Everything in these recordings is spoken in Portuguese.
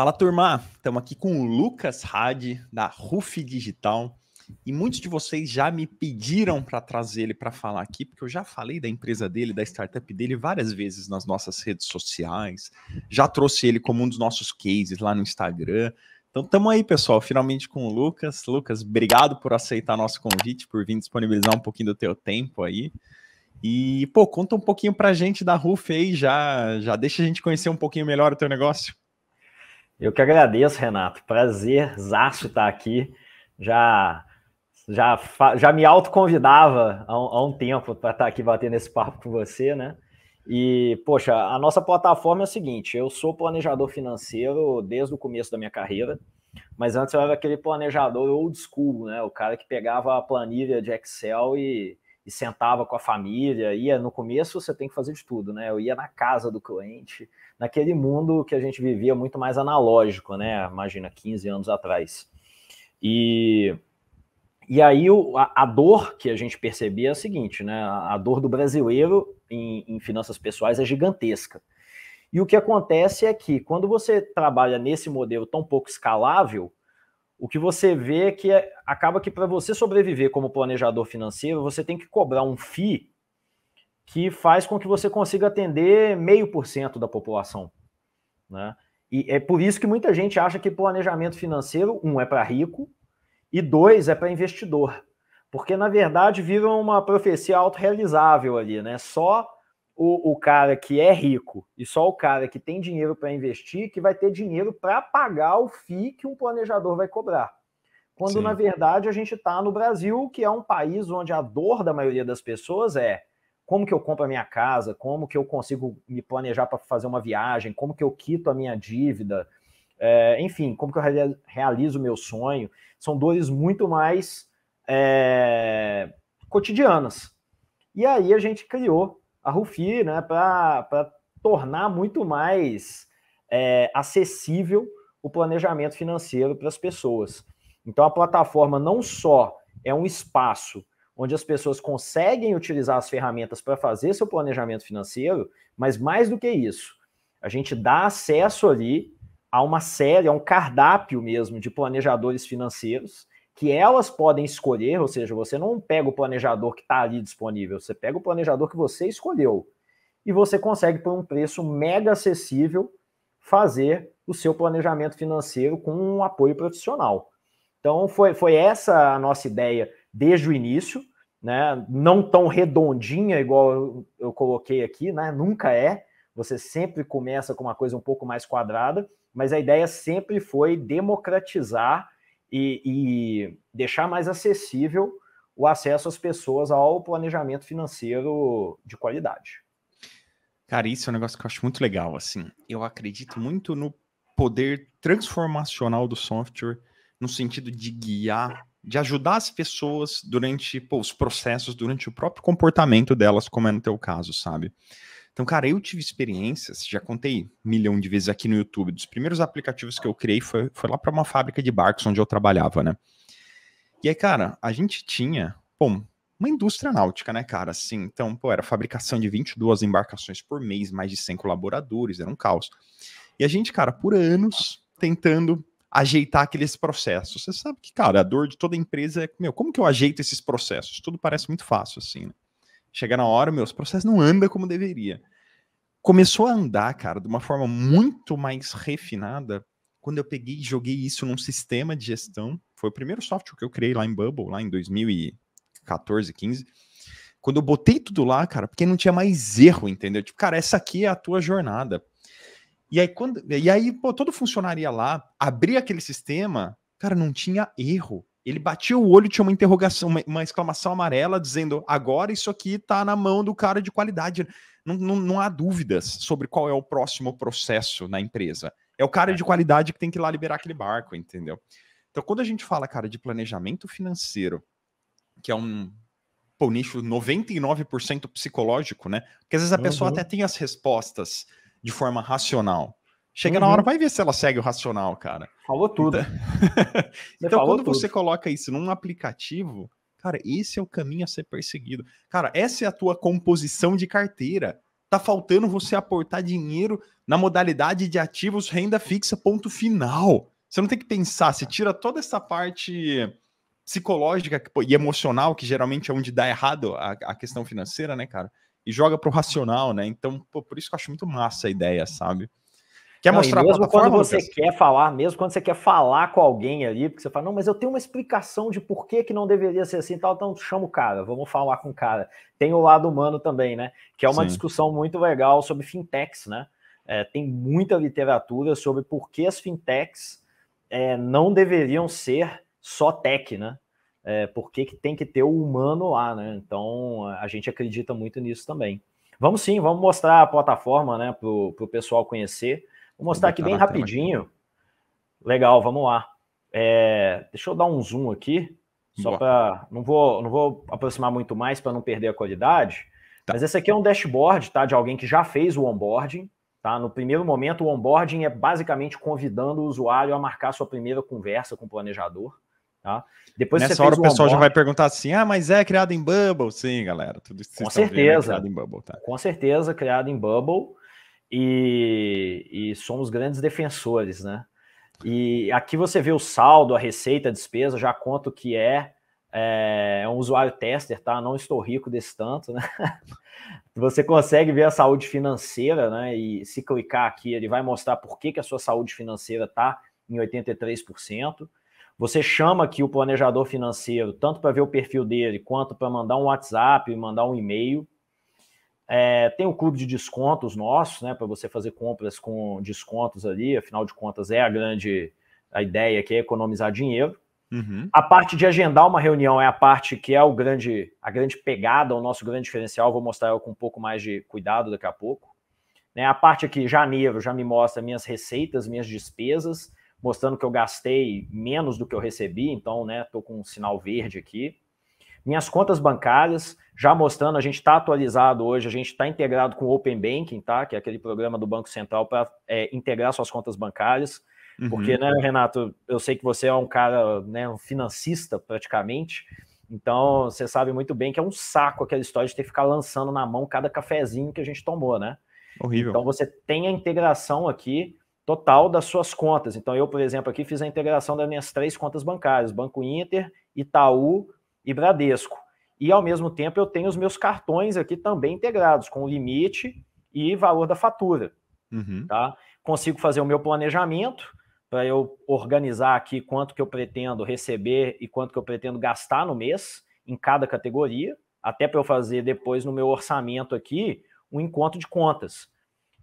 Fala turma, estamos aqui com o Lucas Hadi da Ruf Digital e muitos de vocês já me pediram para trazer ele para falar aqui, porque eu já falei da empresa dele, da startup dele várias vezes nas nossas redes sociais, já trouxe ele como um dos nossos cases lá no Instagram. Então estamos aí, pessoal, finalmente com o Lucas. Lucas, obrigado por aceitar nosso convite, por vir disponibilizar um pouquinho do teu tempo aí. E, pô, conta um pouquinho para a gente da Ruf aí, já, já deixa a gente conhecer um pouquinho melhor o teu negócio. Eu que agradeço, Renato. Prazer, zaço estar aqui. Já já, já me autoconvidava há, um, há um tempo para estar aqui batendo esse papo com você, né? E, poxa, a nossa plataforma é o seguinte: eu sou planejador financeiro desde o começo da minha carreira, mas antes eu era aquele planejador old school, né? O cara que pegava a planilha de Excel e, e sentava com a família, ia no começo você tem que fazer de tudo, né? Eu ia na casa do cliente, naquele mundo que a gente vivia muito mais analógico, né? Imagina 15 anos atrás. E e aí a, a, dor que a gente percebia é a seguinte, né? A dor do brasileiro em, em finanças pessoais é gigantesca. E o que acontece é que quando você trabalha nesse modelo tão pouco escalável, o que você vê é que é, acaba que para você sobreviver como planejador financeiro, você tem que cobrar um FII que faz com que você consiga atender meio por cento da população. Né? E é por isso que muita gente acha que planejamento financeiro, um, é para rico, e dois, é para investidor. Porque, na verdade, vira uma profecia autorrealizável ali, né? Só o, o cara que é rico e só o cara que tem dinheiro para investir que vai ter dinheiro para pagar o FII que um planejador vai cobrar. Quando, Sim. na verdade, a gente está no Brasil, que é um país onde a dor da maioria das pessoas é como que eu compro a minha casa, como que eu consigo me planejar para fazer uma viagem, como que eu quito a minha dívida, é, enfim, como que eu realizo o meu sonho. São dores muito mais é, cotidianas. E aí a gente criou a Rufi, né, para tornar muito mais é, acessível o planejamento financeiro para as pessoas. Então, a plataforma não só é um espaço onde as pessoas conseguem utilizar as ferramentas para fazer seu planejamento financeiro, mas mais do que isso, a gente dá acesso ali a uma série, a um cardápio mesmo de planejadores financeiros que elas podem escolher, ou seja, você não pega o planejador que está ali disponível, você pega o planejador que você escolheu e você consegue, por um preço mega acessível, fazer o seu planejamento financeiro com um apoio profissional. Então, foi, foi essa a nossa ideia desde o início, né? não tão redondinha igual eu, coloquei aqui, né? nunca é. Você sempre começa com uma coisa um pouco mais quadrada, mas a ideia sempre foi democratizar e, e deixar mais acessível o acesso às pessoas ao planejamento financeiro de qualidade. Cara, isso é um negócio que eu acho muito legal, assim. Eu acredito muito no poder transformacional do software no sentido de guiar, de ajudar as pessoas durante pô, os processos, durante o próprio comportamento delas, como é no teu caso, sabe? Então, cara, eu tive experiências, já contei milhão de vezes aqui no YouTube, dos primeiros aplicativos que eu criei foi, foi lá para uma fábrica de barcos onde eu trabalhava, né? E aí, cara, a gente tinha, bom, uma indústria náutica, né, cara? Assim, então, pô, era fabricação de 22 embarcações por mês, mais de 100 colaboradores, era um caos. E a gente, cara, por anos tentando ajeitar aqueles processos. Você sabe que, cara, a dor de toda empresa é, meu, como que eu ajeito esses processos? Tudo parece muito fácil, assim, né? Chega na hora, meus processos não anda como deveria. Começou a andar, cara, de uma forma muito mais refinada quando eu peguei e joguei isso num sistema de gestão. Foi o primeiro software que eu criei lá em Bubble, lá em 2014, 15. Quando eu botei tudo lá, cara, porque não tinha mais erro, entendeu? Tipo, cara, essa aqui é a tua jornada. E aí, quando, e aí pô, todo funcionaria lá, abria aquele sistema, cara, não tinha erro. Ele batia o olho, tinha uma interrogação, uma, uma exclamação amarela, dizendo: agora isso aqui está na mão do cara de qualidade. Não, não, não há dúvidas sobre qual é o próximo processo na empresa. É o cara é. de qualidade que tem que ir lá liberar aquele barco, entendeu? Então, quando a gente fala, cara, de planejamento financeiro, que é um pô, nicho 99% psicológico, né? Porque às vezes a uhum. pessoa até tem as respostas de forma racional, Chega uhum. na hora, vai ver se ela segue o racional, cara. Falou então, tudo. Então, então falou quando tudo. você coloca isso num aplicativo, cara, esse é o caminho a ser perseguido. Cara, essa é a tua composição de carteira. Tá faltando você aportar dinheiro na modalidade de ativos renda fixa, ponto final. Você não tem que pensar, você tira toda essa parte psicológica e emocional, que geralmente é onde dá errado a, a questão financeira, né, cara? E joga pro racional, né? Então, pô, por isso que eu acho muito massa a ideia, sabe? Quer não, mostrar mesmo quando você Lucas? quer falar, mesmo quando você quer falar com alguém ali, porque você fala, não, mas eu tenho uma explicação de por que, que não deveria ser assim tal, então chama o cara, vamos falar com o cara. Tem o lado humano também, né? Que é uma Sim. discussão muito legal sobre fintechs, né? É, tem muita literatura sobre por que as fintechs é, não deveriam ser só tech, né? É, por que, que tem que ter o humano lá, né? Então a gente acredita muito nisso também. Vamos sim, vamos mostrar a plataforma né, para o pessoal conhecer. Vou mostrar aqui bem rapidinho. Aqui. Legal, vamos lá. É, deixa eu dar um zoom aqui, só para não vou, não vou aproximar muito mais para não perder a qualidade. Tá. Mas esse aqui é um dashboard, tá, de alguém que já fez o onboarding, tá? No primeiro momento, o onboarding é basicamente convidando o usuário a marcar sua primeira conversa com o planejador, tá? Depois Nessa hora o, pessoal já vai perguntar assim: "Ah, mas é criado em Bubble?" Sim, galera, tudo isso com é certeza. É criado em Bubble, tá? Com certeza, criado em Bubble e, e somos grandes defensores, né? E aqui você vê o saldo, a receita, a despesa, já conto que é, é, um usuário tester, tá? Não estou rico desse tanto, né? Você consegue ver a saúde financeira, né? E se clicar aqui, ele vai mostrar por que, que a sua saúde financeira está em 83%. Você chama aqui o planejador financeiro, tanto para ver o perfil dele, quanto para mandar um WhatsApp, mandar um e-mail. É, tem o clube de descontos nossos, né? Para você fazer compras com descontos ali, afinal de contas, é a grande a ideia que é economizar dinheiro. Uhum. A parte de agendar uma reunião é a parte que é o grande, a grande pegada, o nosso grande diferencial. Vou mostrar com um pouco mais de cuidado daqui a pouco. Né, a parte aqui, janeiro, já me mostra minhas receitas, minhas despesas, mostrando que eu gastei menos do que eu recebi, então estou né, com um sinal verde aqui. Minhas contas bancárias, já mostrando, a gente está atualizado hoje, a gente está integrado com o Open Banking, tá? Que é aquele programa do Banco Central para é, integrar suas contas bancárias. Uhum. Porque, né, Renato, eu sei que você é um cara, né, um financista praticamente. Então, você sabe muito bem que é um saco aquela história de ter que ficar lançando na mão cada cafezinho que a gente tomou, né? Horrível. Então, você tem a integração aqui total das suas contas. Então, eu, por exemplo, aqui fiz a integração das minhas três contas bancárias: Banco Inter, Itaú, e Bradesco. E ao mesmo tempo eu tenho os meus cartões aqui também integrados com limite e valor da fatura. Uhum. Tá? Consigo fazer o meu planejamento para eu organizar aqui quanto que eu pretendo receber e quanto que eu pretendo gastar no mês em cada categoria, até para eu fazer depois no meu orçamento aqui um encontro de contas.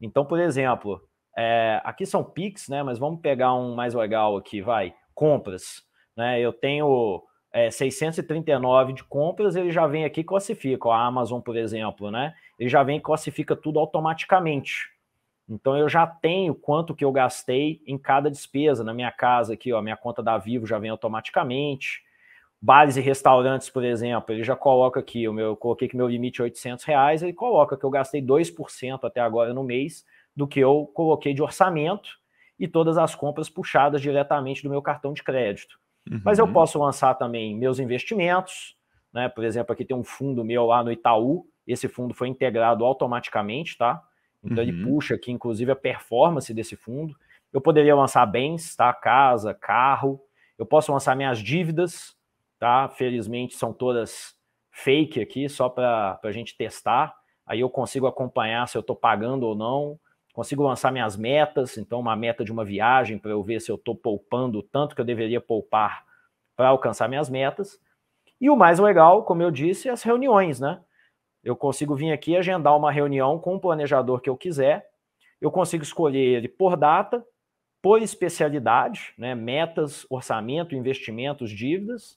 Então, por exemplo, é, aqui são PIX, né? Mas vamos pegar um mais legal aqui, vai. Compras. Né? Eu tenho é, 639 de compras, ele já vem aqui e classifica. Ó, a Amazon, por exemplo, né? Ele já vem e classifica tudo automaticamente. Então eu já tenho quanto que eu gastei em cada despesa. Na minha casa aqui, ó, minha conta da Vivo já vem automaticamente. Bares e restaurantes, por exemplo, ele já coloca aqui, o meu, eu coloquei que meu limite é 800 reais, ele coloca que eu gastei 2% até agora no mês do que eu coloquei de orçamento e todas as compras puxadas diretamente do meu cartão de crédito. Mas eu uhum. posso lançar também meus investimentos, né? Por exemplo, aqui tem um fundo meu lá no Itaú, esse fundo foi integrado automaticamente, tá? Então uhum. ele puxa aqui, inclusive, a performance desse fundo. Eu poderia lançar bens, tá? Casa, carro. Eu posso lançar minhas dívidas, tá? Felizmente são todas fake aqui, só para a gente testar. Aí eu consigo acompanhar se eu estou pagando ou não consigo lançar minhas metas, então uma meta de uma viagem para eu ver se eu estou poupando o tanto que eu deveria poupar para alcançar minhas metas. E o mais legal, como eu disse, é as reuniões, né? Eu consigo vir aqui agendar uma reunião com o planejador que eu quiser. Eu consigo escolher ele por data, por especialidade, né? metas, orçamento, investimentos, dívidas,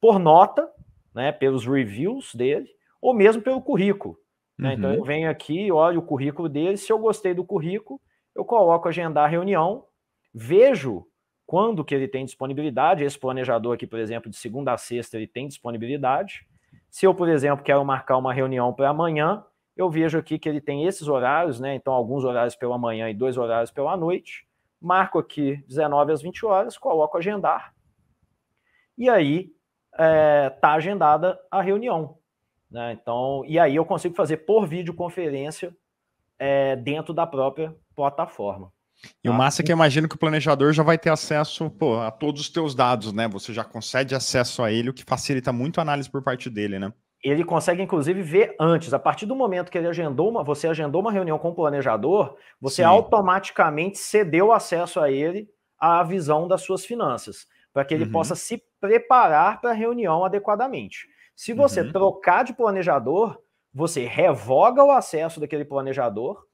por nota, né? pelos reviews dele, ou mesmo pelo currículo. Né? Uhum. Então eu uhum. venho aqui, olho o currículo dele, se eu gostei do currículo, eu coloco agendar a reunião, vejo quando que ele tem disponibilidade, esse planejador aqui, por exemplo, de segunda a sexta, ele tem disponibilidade. Se eu, por exemplo, quero marcar uma reunião para amanhã, eu vejo aqui que ele tem esses horários, né? Então, alguns horários pela manhã e dois horários pela noite. Marco aqui 19 às 20 horas, coloco agendar. E aí, é, agendada a reunião. Né? Então, e aí eu consigo fazer por videoconferência é, dentro da própria plataforma. E o tá? massa é que eu imagino que o planejador já vai ter acesso pô, a todos os teus dados, né? Você já concede acesso a ele, o que facilita muito a análise por parte dele, né? Ele consegue, inclusive, ver antes. A partir do momento que ele agendou uma, você agendou uma reunião com o planejador, você Sim. automaticamente cedeu acesso a ele à visão das suas finanças, para que ele uhum. possa se preparar para a reunião adequadamente. Se você uhum. trocar de planejador, você revoga o acesso daquele planejador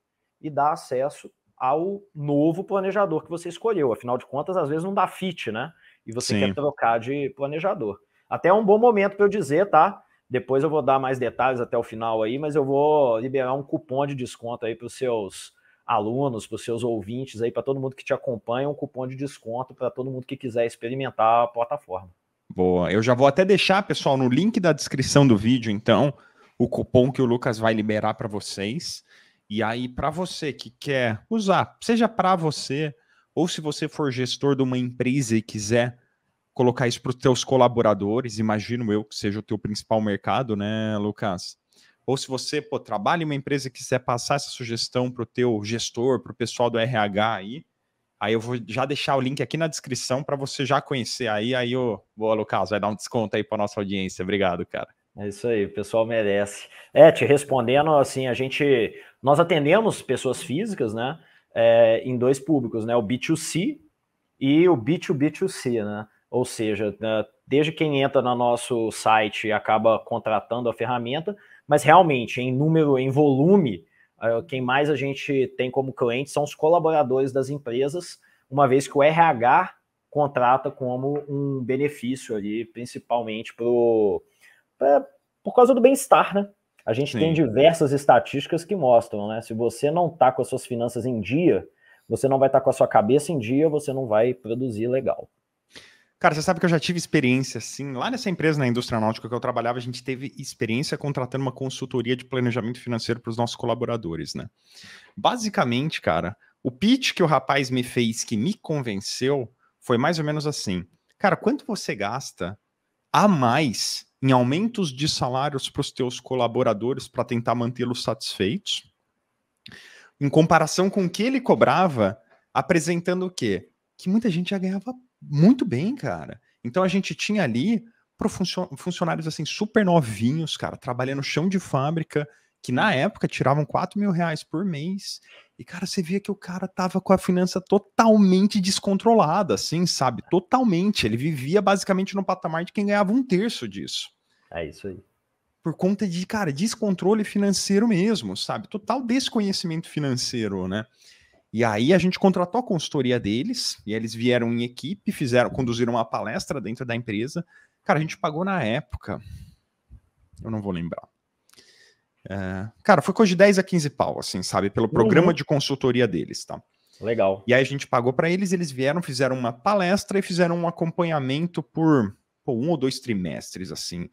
e dá acesso ao novo planejador que você escolheu. Afinal de contas, às vezes não dá fit, né? E você Sim. quer trocar de planejador. Até é um bom momento para eu dizer, tá? Depois eu vou dar mais detalhes até o final aí, mas eu vou liberar um cupom de desconto aí para os seus alunos, para os seus ouvintes aí, para todo mundo que te acompanha, um cupom de desconto para todo mundo que quiser experimentar a plataforma. Boa. Eu já vou até deixar, pessoal, no link da descrição do vídeo, então, o cupom que o Lucas vai liberar para vocês. E aí, para você que quer usar, seja para você, ou se você for gestor de uma empresa e quiser colocar isso para os teus colaboradores, imagino eu que seja o teu principal mercado, né, Lucas? Ou se você pô, trabalha em uma empresa e quiser passar essa sugestão para o teu gestor, para o pessoal do RH aí, Aí eu vou já deixar o link aqui na descrição para você já conhecer aí. Aí, eu... boa, Lucas, vai dar um desconto aí para nossa audiência. Obrigado, cara. É isso aí, o pessoal merece. É, te respondendo, assim, a gente. Nós atendemos pessoas físicas, né? É, em dois públicos, né? O B2C e o B2B2C, né? Ou seja, né, desde quem entra no nosso site e acaba contratando a ferramenta, mas realmente em número, em volume, ah, quem mais a gente tem como cliente são os colaboradores das empresas, uma vez que o RH contrata como um benefício ali, principalmente pro, pra, por causa do bem-estar, né? A gente Sim. tem diversas estatísticas que mostram, né? Se você não está com as suas finanças em dia, você não vai estar tá com a sua cabeça em dia, você não vai produzir legal. Cara, você sabe que eu já tive experiência, assim, lá nessa empresa, na indústria náutica que eu trabalhava, a gente teve experiência contratando uma consultoria de planejamento financeiro para os nossos colaboradores, né? Basicamente, cara, o pitch que o rapaz me fez que me convenceu foi mais ou menos assim: cara, quanto você gasta a mais em aumentos de salários para os teus colaboradores para tentar mantê-los satisfeitos, em comparação com o que ele cobrava, apresentando o quê? Que muita gente já ganhava muito bem, cara. Então a gente tinha ali pro funcionários assim super novinhos, cara, trabalhando chão de fábrica, que na época tiravam 4 mil reais por mês. E, cara, você via que o cara tava com a finança totalmente descontrolada, assim, sabe? Totalmente. Ele vivia basicamente no patamar de quem ganhava um terço disso. É isso aí. Por conta de, cara, descontrole financeiro mesmo, sabe? Total desconhecimento financeiro, né? E aí a gente contratou a consultoria deles, e eles vieram em equipe, fizeram, conduziram uma palestra dentro da empresa. Cara, a gente pagou na época, eu não vou lembrar. É, cara, foi coisa de 10 a 15 pau, assim, sabe? Pelo uhum. programa uhum. de consultoria deles, tá? Legal. E aí a gente pagou para eles, eles vieram, fizeram uma palestra e fizeram um acompanhamento por pô, um ou dois trimestres, assim.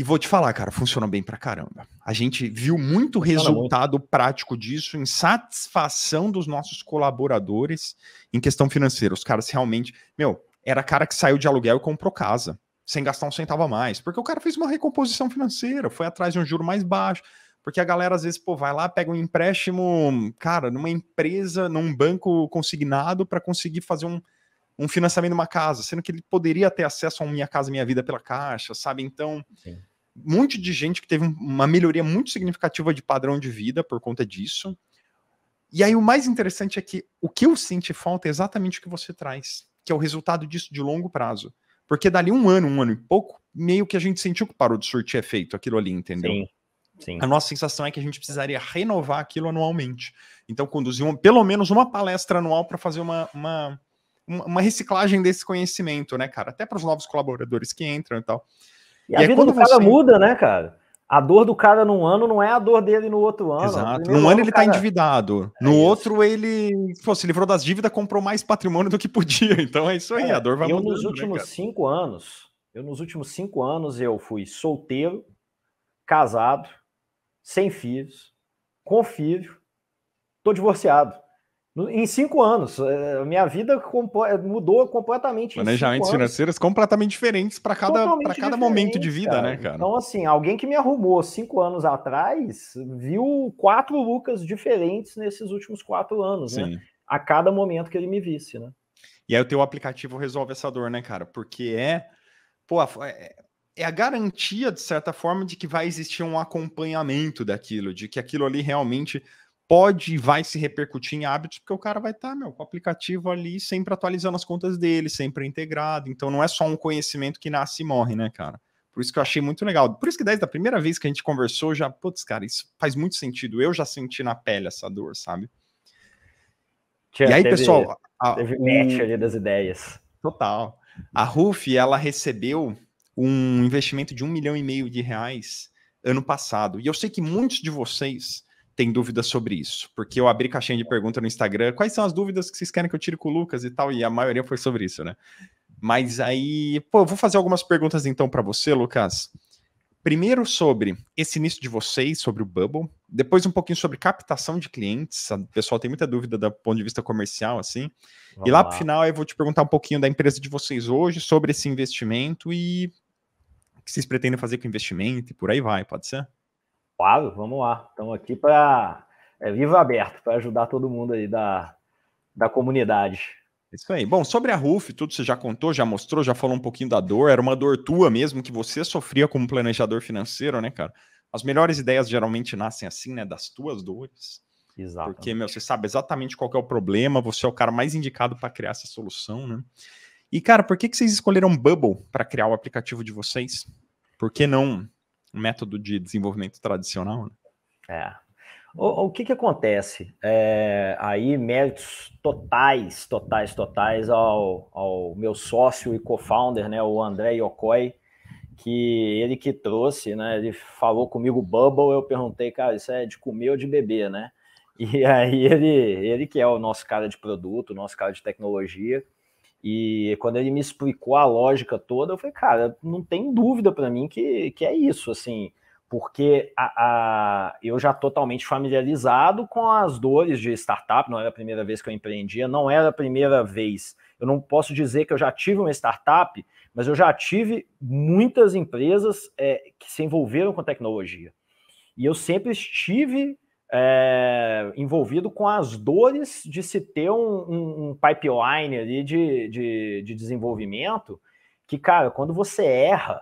E vou te falar, cara, funciona bem pra caramba. A gente viu muito resultado prático disso em satisfação dos nossos colaboradores em questão financeira. Os caras realmente. Meu, era cara que saiu de aluguel e comprou casa, sem gastar um centavo a mais. Porque o cara fez uma recomposição financeira, foi atrás de um juro mais baixo. Porque a galera, às vezes, pô, vai lá, pega um empréstimo, cara, numa empresa, num banco consignado, para conseguir fazer um, um financiamento de uma casa, sendo que ele poderia ter acesso a Minha Casa Minha Vida pela Caixa, sabe? Então, Sim um monte de gente que teve uma melhoria muito significativa de padrão de vida por conta disso. E aí o mais interessante é que o que eu sinto falta é exatamente o que você traz, que é o resultado disso de longo prazo. Porque dali um ano, um ano e pouco, meio que a gente sentiu que parou de surtir efeito aquilo ali, entendeu? Sim. Sim. A nossa sensação é que a gente precisaria renovar aquilo anualmente. Então, conduzir um, pelo menos uma palestra anual para fazer uma, uma, uma reciclagem desse conhecimento, né, cara? Até para os novos colaboradores que entram e tal. E, e a é vida do cara você... muda, né, cara? A dor do cara num ano não é a dor dele no outro ano. Exato. Num é ano, ele tá cara... tá endividado. É no isso. outro, ele pô, se livrou das dívidas, comprou mais patrimônio do que podia. Então é isso aí, é, a dor vai eu mudando. Eu nos né, últimos né, cinco anos, eu nos últimos cinco anos, eu fui solteiro, casado, sem filhos, com filho, tô divorciado. Em cinco anos. É, minha vida é, mudou completamente. Planejamentos financeiros completamente diferentes para cada, pra cada momento de vida, né, cara. né, cara? Então, assim, alguém que me arrumou cinco anos atrás viu quatro Lucas diferentes nesses últimos quatro anos, né? Sim. né? A cada momento que ele me visse, né? E aí o teu aplicativo resolve essa dor, né, cara? Porque é. Pô, é, é a garantia, de certa forma, de que vai existir um acompanhamento daquilo, de que aquilo ali realmente pode e vai se repercutir em hábitos, porque o cara vai estar, tá, meu, com o aplicativo ali sempre atualizando as contas dele, sempre integrado. Então não é só um conhecimento que nasce e morre, né, cara? Por isso que eu achei muito legal. Por isso que desde a primeira vez que a gente conversou, já, putz, cara, isso faz muito sentido. Eu já senti na pele essa dor, sabe? Tinha, e aí, teve, pessoal. A, teve um ali das ideias. Total. A Ruf, ela recebeu um investimento de um milhão e meio de reais ano passado. E eu sei que muitos de vocês tem dúvidas sobre isso, porque eu abri caixinha de pergunta no Instagram, quais são as dúvidas que vocês querem que eu tire com o Lucas e tal, e a maioria foi sobre isso, né? Mas aí, pô, eu vou fazer algumas perguntas então para você, Lucas. Primeiro sobre esse início de vocês, sobre o Bubble, depois um pouquinho sobre captação de clientes, o pessoal tem muita dúvida do ponto de vista comercial, assim, Vamos e lá, lá pro final eu vou te perguntar um pouquinho da empresa de vocês hoje, sobre esse investimento e o que vocês pretendem fazer com o investimento e por aí vai, pode ser? Claro, vamos lá. Estamos aqui para é, aberto, para ajudar todo mundo aí da, da comunidade. Isso aí. Bom, sobre a RUF, tudo você já contou, já mostrou, já falou um pouquinho da dor. Era uma dor tua mesmo, que você sofria como planejador financeiro, né, cara? As melhores ideias geralmente nascem assim, né? Das tuas dores. Exato. Porque, meu, você sabe exatamente qual é o problema, você é o cara mais indicado para criar essa solução, né? E, cara, por que, que vocês escolheram Bubble para criar o aplicativo de vocês? Por que não método de desenvolvimento tradicional. Né? É. O, o que, que acontece? É, aí, méritos totais, totais, totais ao, ao meu sócio e co-founder, né, o André Yokoi, que ele que trouxe, né? Ele falou comigo bubble, eu perguntei, cara, isso é de comer ou de beber, né? E aí ele, ele que é o nosso cara de produto, o nosso cara de tecnologia, e quando ele me explicou a lógica toda, eu falei, cara, não tem dúvida para mim que, que é isso, assim, porque a, a, eu já totalmente familiarizado com as dores de startup, não era a primeira vez que eu empreendia, não era a primeira vez. Eu não posso dizer que eu já tive uma startup, mas eu já tive muitas empresas é, que se envolveram com tecnologia. E eu sempre estive é, envolvido com as dores de se ter um, um, um pipeline ali de, de, de, desenvolvimento, que, cara, quando você erra,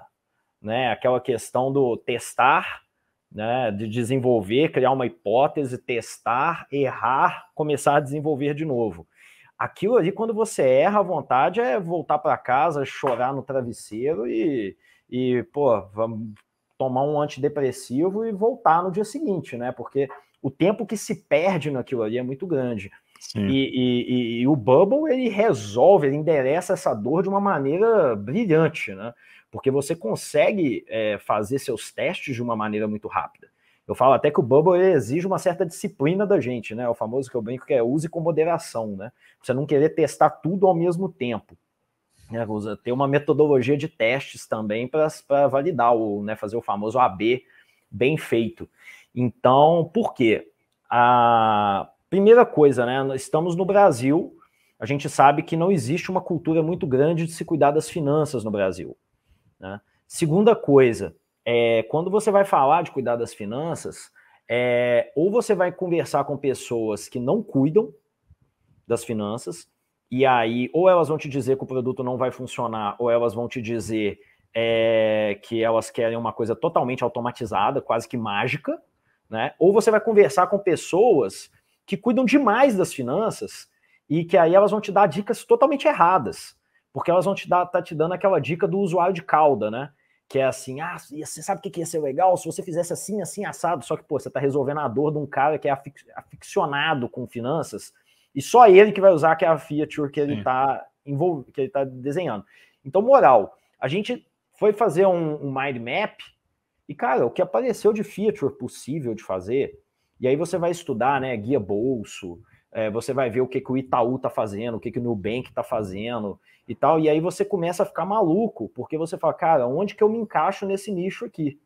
né, aquela questão do testar, né, de desenvolver, criar uma hipótese, testar, errar, começar a desenvolver de novo. Aquilo ali, quando você erra, a vontade é voltar para casa, chorar no travesseiro e, e pô, vamos tomar um antidepressivo e voltar no dia seguinte, né? Porque o tempo que se perde naquilo ali é muito grande. E, e, e, e, o Bubble ele resolve, ele endereça essa dor de uma maneira brilhante, né? Porque você consegue é, fazer seus testes de uma maneira muito rápida. Eu falo até que o Bubble exige uma certa disciplina da gente, né? O famoso que eu brinco que é use com moderação, né? Você não querer testar tudo ao mesmo tempo. Né? Ter uma metodologia de testes também para validar, o né, fazer o famoso AB bem feito. Então, por quê? A primeira coisa, né? Estamos no Brasil, a gente sabe que não existe uma cultura muito grande de se cuidar das finanças no Brasil. Né? Segunda coisa, é, quando você vai falar de cuidar das finanças, é, ou você vai conversar com pessoas que não cuidam das finanças, e aí, ou elas vão te dizer que o produto não vai funcionar, ou elas vão te dizer é, que elas querem uma coisa totalmente automatizada, quase que mágica, né? Ou você vai conversar com pessoas que cuidam demais das finanças e que aí elas vão te dar dicas totalmente erradas, porque elas vão te dar, tá te dando aquela dica do usuário de cauda, né? Que é assim, ah, você sabe o que, que ia ser legal se você fizesse assim, assim, assado. Só que, pô, você tá resolvendo a dor de um cara que é aficionado com finanças e só ele que vai usar aquela é feature que ele está tá envolv... que ele tá desenhando. Então, moral, a gente foi fazer um, um mind map e, cara, o que apareceu de feature possível de fazer, e aí você vai estudar, né, guia bolso, é, você vai ver o que, que o Itaú tá fazendo, o que, que o Nubank tá fazendo e tal, e aí você começa a ficar maluco, porque você fala, cara, onde que eu me encaixo nesse nicho aqui?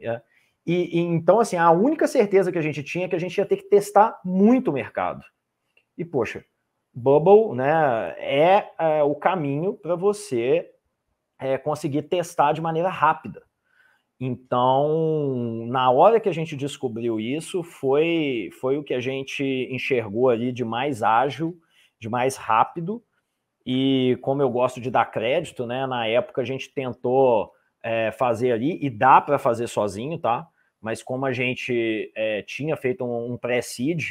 É. E, e, então, assim, a única certeza que a gente tinha é que a gente ia ter que testar muito o mercado. E, poxa, Bubble né, é, é o caminho para você é, conseguir testar de maneira rápida. Então, na hora que a gente descobriu isso, foi, foi o que a gente enxergou ali de mais ágil, de mais rápido. E como eu gosto de dar crédito, né? Na época a gente tentou é, fazer ali e dá para fazer sozinho, tá? Mas como a gente é, tinha feito um, um pré-seed,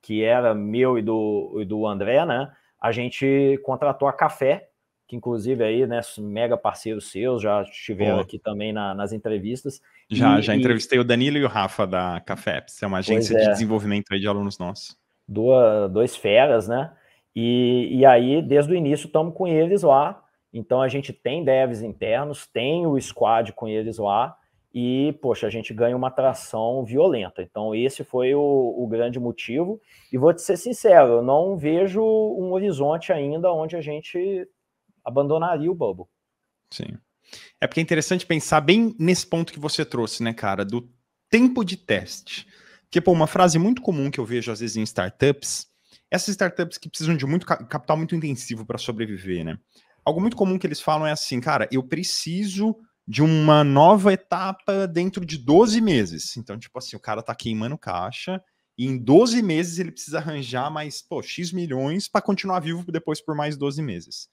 que era meu e do, e do André, né? A gente contratou a Café, que inclusive aí, né, mega parceiros seus, já estiveram aqui também na, nas entrevistas. Já, e, já entrevistei e... o Danilo e o Rafa da Cafeps, é uma agência é. de desenvolvimento aí de alunos nossos. Duas, dois feras, né? E, e aí, desde o início, estamos com eles lá. Então, a gente tem devs internos, tem o squad com eles lá. E, poxa, a gente ganha uma atração violenta. Então, esse foi o, o grande motivo. E vou te ser sincero, eu não vejo um horizonte ainda onde a gente abandonaria o Bubble. Sim. É porque é interessante pensar bem nesse ponto que você trouxe, né, cara, do tempo de teste. Porque, pô, uma frase muito comum que eu vejo às vezes em startups, essas startups que precisam de muito capital muito intensivo para sobreviver, né? Algo muito comum que eles falam é assim, cara, eu preciso de uma nova etapa dentro de 12 meses. Então, tipo assim, o cara tá queimando caixa e em 12 meses ele precisa arranjar mais, pô, X milhões para continuar vivo depois por mais 12 meses.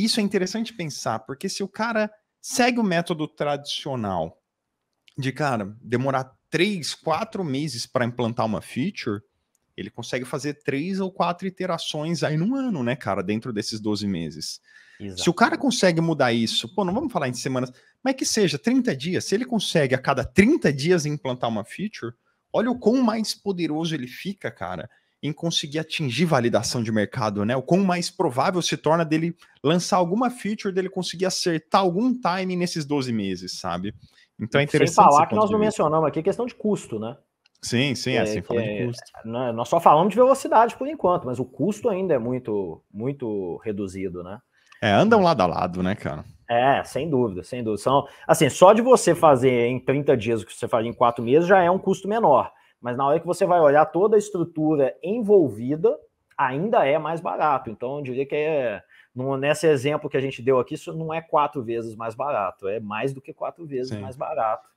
Isso é interessante pensar, porque se o cara segue o método tradicional de, cara, demorar três, quatro meses para implantar uma feature, ele consegue fazer três ou quatro iterações aí no ano, né, cara, dentro desses 12 meses. Exato. Se o cara consegue mudar isso, pô, não vamos falar em semanas, mas que seja 30 dias, se ele consegue a cada 30 dias implantar uma feature, olha o quão mais poderoso ele fica, cara, em conseguir atingir validação de mercado, né? O quão mais provável se torna dele lançar alguma feature, dele conseguir acertar algum time nesses 12 meses, sabe? Então é interessante. Sem falar que nós não mencionamos aqui a questão de custo, né? Sim, sim, é, é sem falar de é, custo. Né, nós só falamos de velocidade por enquanto, mas o custo ainda é muito, muito reduzido, né? É, andam lado a lado, né, cara? É, sem dúvida, sem dúvida. São, assim, só de você fazer em 30 dias o que você faz em 4 meses já é um custo menor. Mas na hora que você vai olhar toda a estrutura envolvida, ainda é mais barato. Então, eu diria que é. nesse exemplo que a gente deu aqui, isso não é quatro vezes mais barato, é mais do que quatro vezes Sim. mais barato.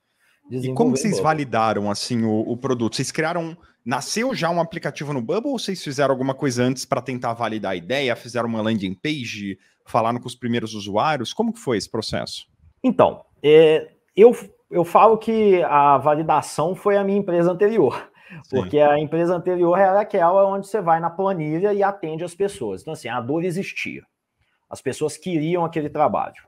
E como vocês Bubble? validaram assim o, o, produto? Vocês criaram. Nasceu já um aplicativo no Bubble ou vocês fizeram alguma coisa antes para tentar validar a ideia? Fizeram uma landing page? Falaram com os primeiros usuários? Como que foi esse processo? Então, é, eu eu falo que a validação foi a minha empresa anterior. Sim. Porque a empresa anterior era aquela onde você vai na planilha e atende as pessoas. Então, assim, a dor existia. As pessoas queriam aquele trabalho,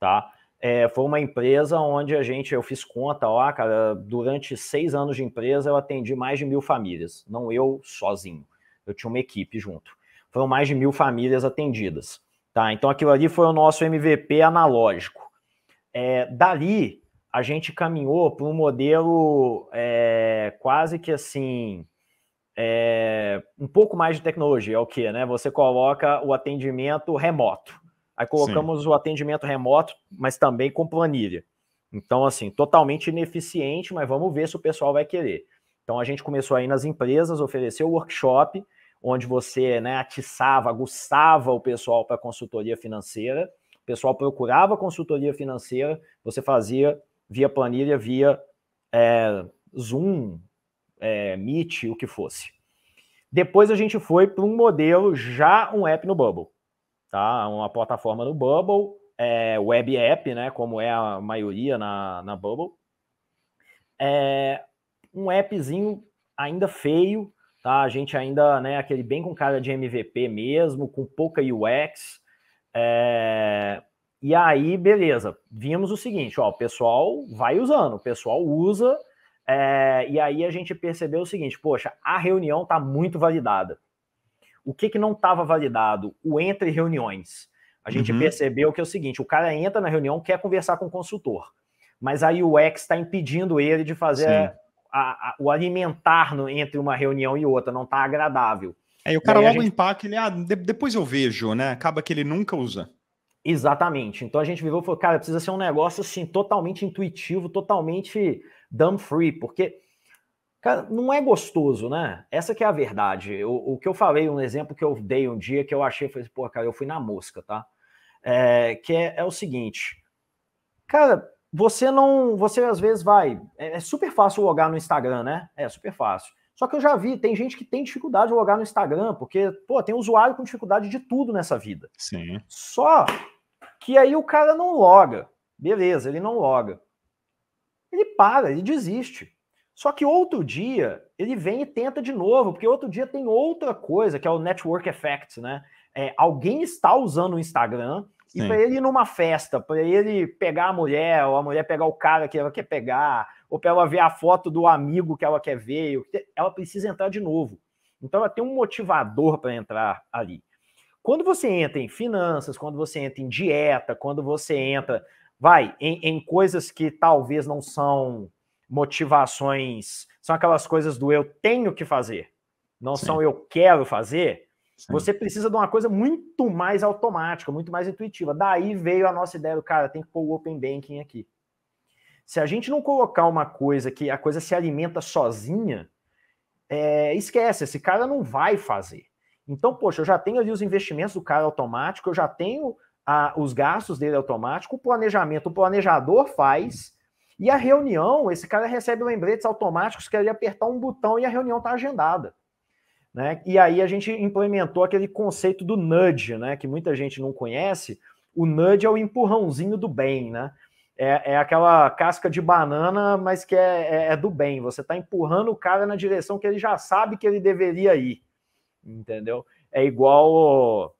tá? É, foi uma empresa onde a gente, eu fiz conta lá, cara, durante seis anos de empresa eu atendi mais de mil famílias. Não eu sozinho, eu tinha uma equipe junto. Foram mais de mil famílias atendidas, tá? Então aquilo ali foi o nosso MVP analógico. É, dali a gente caminhou para um modelo é, quase que assim. É, um pouco mais de tecnologia, é o que, né? Você coloca o atendimento remoto. Aí colocamos Sim. o atendimento remoto, mas também com planilha. Então, assim, totalmente ineficiente, mas vamos ver se o pessoal vai querer. Então, a gente começou aí nas empresas, ofereceu o workshop, onde você né, atiçava, aguçava o pessoal para consultoria financeira. O pessoal procurava consultoria financeira, você fazia via planilha, via é, Zoom, é, Meet, o que fosse. Depois a gente foi para um modelo, já um app no Bubble, tá? Uma plataforma no Bubble, é, web app, né? Como é a maioria na, na Bubble. É, um appzinho ainda feio, tá? A gente ainda, né? Aquele bem com cara de MVP mesmo, com pouca UX. É, e aí, beleza, vimos o seguinte: ó, o pessoal vai usando, o pessoal usa, é, e aí a gente percebeu o seguinte: poxa, a reunião está muito validada. O que, que não estava validado? O entre reuniões. A gente uhum. percebeu que é o seguinte: o cara entra na reunião, quer conversar com o consultor, mas aí o ex está impedindo ele de fazer a, a, o alimentar no, entre uma reunião e outra, não está agradável. É, o cara e logo gente... empaca, ele, ah, de, depois eu vejo, né? Acaba que ele nunca usa. Exatamente. Então a gente viveu e falou, cara, precisa ser um negócio assim totalmente intuitivo, totalmente dumb free, porque cara, não é gostoso, né? Essa que é a verdade. O, o que eu falei, um exemplo que eu dei um dia que eu achei, foi, assim, pô, cara, eu fui na mosca, tá? É, que é, é, o seguinte, cara, você não, você às vezes vai, é, é super fácil logar no Instagram, né? É super fácil. Só que eu já vi, tem gente que tem dificuldade de logar no Instagram, porque, pô, tem usuário com dificuldade de tudo nessa vida. Sim. Só que aí o cara não loga. Beleza, ele não loga. Ele para, ele desiste. Só que outro dia ele vem e tenta de novo, porque outro dia tem outra coisa, que é o network effect, né? É, alguém está usando o Instagram Sim. e para ele ir numa festa, para ele pegar a mulher, ou a mulher pegar o cara que ela quer pegar, ou para ela ver a foto do amigo que ela quer ver, ela precisa entrar de novo. Então ela tem um motivador para entrar ali. Quando você entra em finanças, quando você entra em dieta, quando você entra, vai, em, em coisas que talvez não são motivações, são aquelas coisas do eu tenho que fazer, não Sim. são eu quero fazer, Sim. você precisa de uma coisa muito mais automática, muito mais intuitiva. Daí veio a nossa ideia do cara, tem que pôr o Open Banking aqui. Se a gente não colocar uma coisa que a coisa se alimenta sozinha, é, esquece, esse cara não vai fazer. Então, poxa, eu já tenho ali os investimentos do cara automático, eu já tenho a, os gastos dele automático, o planejamento, o planejador faz, e a reunião, esse cara recebe lembretes automáticos que é ele apertar um botão e a reunião está agendada. Né? E aí a gente implementou aquele conceito do nudge, né? que muita gente não conhece. O nudge é o empurrãozinho do bem, né? É, é aquela casca de banana, mas que é, é, é do bem. Você está empurrando o cara na direção que ele já sabe que ele deveria ir entendeu? É igual o,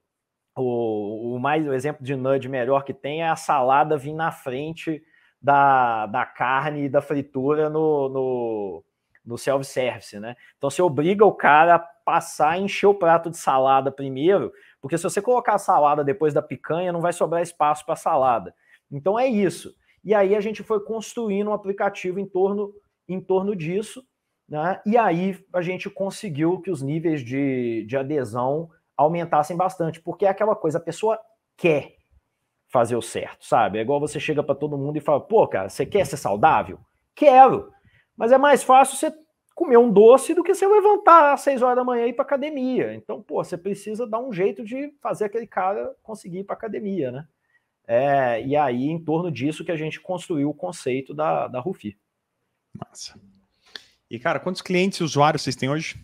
o, o mais o exemplo de nudge melhor que tem é a salada vir na frente da, da carne e da fritura no, no, no self-service, né? Então você obriga o cara a passar e encher o prato de salada primeiro, porque se você colocar a salada depois da picanha, não vai sobrar espaço para a salada. Então é isso. E aí a gente foi construindo um aplicativo em torno, em torno disso, né? E aí a gente conseguiu que os níveis de, de adesão aumentassem bastante, porque é aquela coisa, a pessoa quer fazer o certo, sabe? É igual você chega para todo mundo e fala: pô, cara, você quer ser saudável? Quero, mas é mais fácil você comer um doce do que você levantar às 6 horas da manhã e ir para academia. Então, pô, você precisa dar um jeito de fazer aquele cara conseguir ir para academia, né? É, e aí, em torno disso que a gente construiu o conceito da, da RUFI. Massa. E, cara, quantos clientes e usuários vocês têm hoje?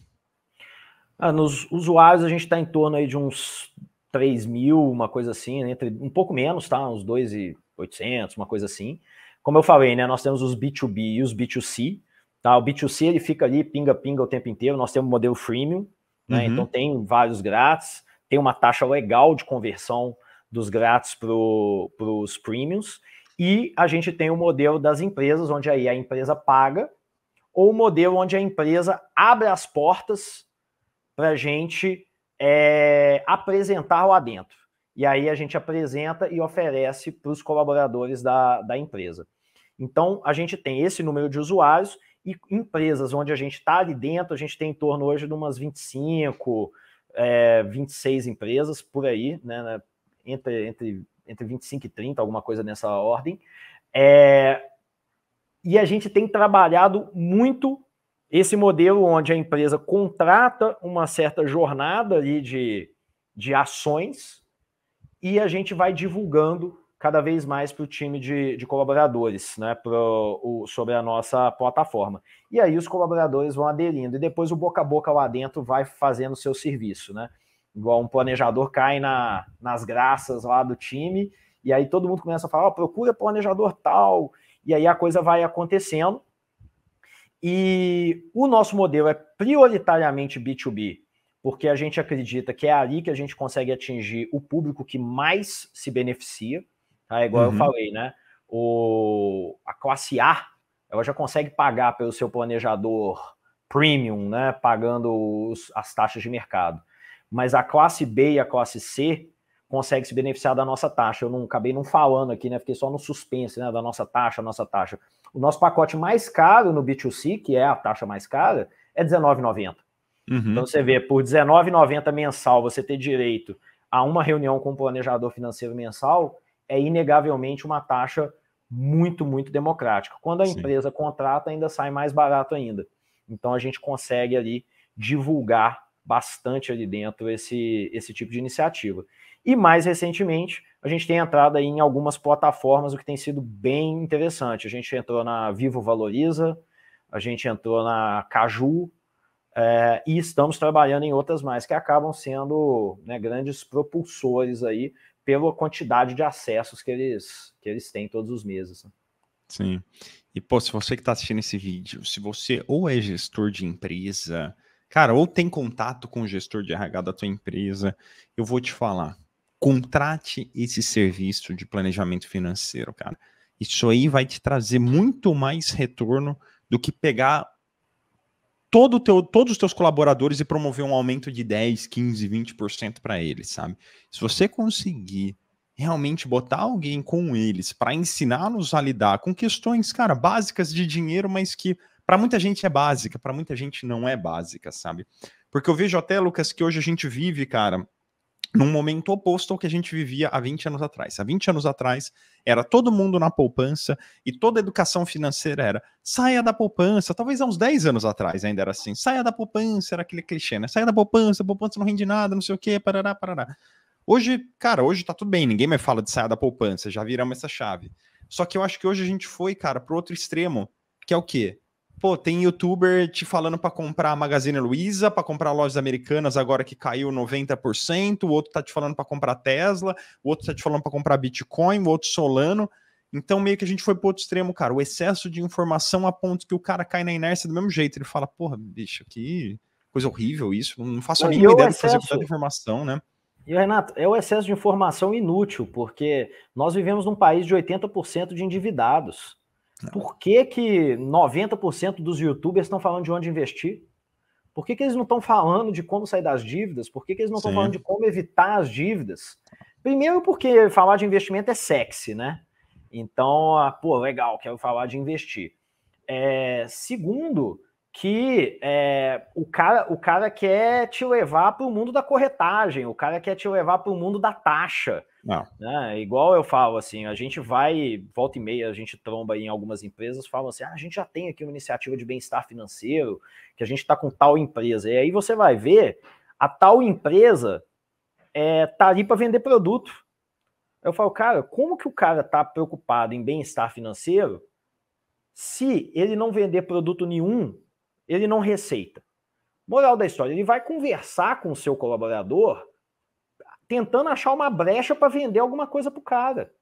Ah, nos usuários a gente está em torno aí de uns 3 mil, uma coisa assim, né? entre um pouco menos, tá? Uns 2,800, uma coisa assim. Como eu falei, né? Nós temos os B2B e os B2C, tá? O B2C ele fica ali pinga-pinga o tempo inteiro. Nós temos o modelo freemium, né? Uhum. Então tem vários grátis, tem uma taxa legal de conversão dos grátis para os premiums. E a gente tem o modelo das empresas, onde aí a empresa paga ou o modelo onde a empresa abre as portas para a gente é, apresentar lá dentro. E aí a gente apresenta e oferece para os colaboradores da, da empresa. Então, a gente tem esse número de usuários e empresas onde a gente está ali dentro, a gente tem em torno hoje de umas 25, é, 26 empresas por aí, né, né entre, entre, entre 25 e 30, alguma coisa nessa ordem. É, e a gente tem trabalhado muito esse modelo onde a empresa contrata uma certa jornada ali de, de ações e a gente vai divulgando cada vez mais para o time de, de colaboradores, né, pro, o, sobre a nossa plataforma. E aí os colaboradores vão aderindo, e depois o boca a boca lá dentro vai fazendo o seu serviço, né? Igual um planejador cai na, nas graças lá do time, e aí todo mundo começa a falar, oh, procura planejador tal, e aí a coisa vai acontecendo. E o nosso modelo é prioritariamente B2B, porque a gente acredita que é ali que a gente consegue atingir o público que mais se beneficia, tá? Igual uhum. eu falei, né? O, a classe A, ela já consegue pagar pelo seu planejador premium, né? Pagando os, as taxas de mercado. Mas a classe B e a classe C, consegue se beneficiar da nossa taxa. Eu não acabei não falando aqui, né? Fiquei só no suspense, né? Da nossa taxa, nossa taxa. O nosso pacote mais caro no B2C, que é a taxa mais cara, é R$19,90. Uhum. Então você vê, por R$19,90 mensal, você ter direito a uma reunião com o um planejador financeiro mensal é inegavelmente uma taxa muito, muito democrática. Quando a Sim. empresa contrata, ainda sai mais barato ainda. Então a gente consegue ali divulgar bastante ali dentro esse, esse tipo de iniciativa. E mais recentemente, a gente tem entrado em algumas plataformas, o que tem sido bem interessante. A gente entrou na Vivo Valoriza, a gente entrou na Caju, é, e estamos trabalhando em outras mais que acabam sendo né, grandes propulsores aí pela quantidade de acessos que eles, que eles têm todos os meses. Né. Sim. E, pô, se você que está assistindo esse vídeo, se você ou é gestor de empresa, cara, ou tem contato com o gestor de RH da tua empresa, eu vou te falar contrate esse serviço de planejamento financeiro, cara. Isso aí vai te trazer muito mais retorno do que pegar todo teu, todos os teus colaboradores e promover um aumento de 10, 15, 20% para eles, sabe? Se você conseguir realmente botar alguém com eles para ensiná-los a lidar com questões, cara, básicas de dinheiro, mas que para muita gente é básica, para muita gente não é básica, sabe? Porque eu vejo até, Lucas, que hoje a gente vive, cara, num momento oposto ao que a gente vivia há 20 anos atrás. Há 20 anos atrás, era todo mundo na poupança e toda a educação financeira era saia da poupança. Talvez há uns 10 anos atrás ainda era assim: saia da poupança, era aquele clichê, né? Saia da poupança, poupança não rende nada, não sei o quê, parará, parará. Hoje, cara, hoje tá tudo bem, ninguém mais fala de saia da poupança, já viramos essa chave. Só que eu acho que hoje a gente foi, cara, pro outro extremo, que é o quê? Pô, tem youtuber te falando para comprar Magazine Luiza, para comprar lojas americanas agora que caiu 90%, o outro tá te falando para comprar Tesla, o outro tá te falando para comprar Bitcoin, o outro Solano. Então meio que a gente foi pro outro extremo, cara. O excesso de informação a ponto que o cara cai na inércia do mesmo jeito. Ele fala, porra, bicho, que coisa horrível isso. Não faço a mínima ideia excesso... fazer com tanta informação, né? E, Renato, é o excesso de informação inútil, porque nós vivemos num país de 80% de endividados. Por que, que 90% dos youtubers estão falando de onde investir? Por que, que eles não estão falando de como sair das dívidas? Por que, que eles não estão falando de como evitar as dívidas? Primeiro, porque falar de investimento é sexy, né? Então, ah, pô, legal, quero falar de investir. É, segundo, que é, o, cara, o cara quer te levar para o mundo da corretagem, o cara quer te levar para o mundo da taxa. Não. Né? Igual eu falo, assim, a gente vai, volta e meia, a gente tromba em algumas empresas, falam assim, ah, a gente já tem aqui uma iniciativa de bem-estar financeiro, que a gente está com tal empresa. E aí você vai ver, a tal empresa é, tá ali para vender produto. Eu falo, cara, como que o cara tá preocupado em bem-estar financeiro se ele não vender produto nenhum, ele não receita? Moral da história, ele vai conversar com o seu colaborador tentando achar uma brecha para vender alguma coisa para o cara.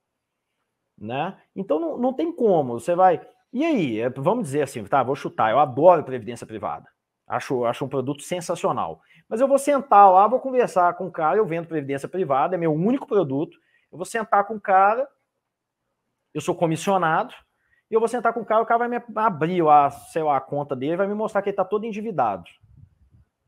Né? Então não, não tem como. Você vai. E aí, é, vamos dizer assim, tá? Vou chutar, eu adoro previdência privada. Acho, acho um produto sensacional. Mas eu vou sentar lá, vou conversar com o cara, eu vendo previdência privada, é meu único produto. Eu vou sentar com o cara, eu sou comissionado, e eu vou sentar com o cara, o cara vai me abrir lá, sei lá, a conta dele, vai me mostrar que ele está todo endividado.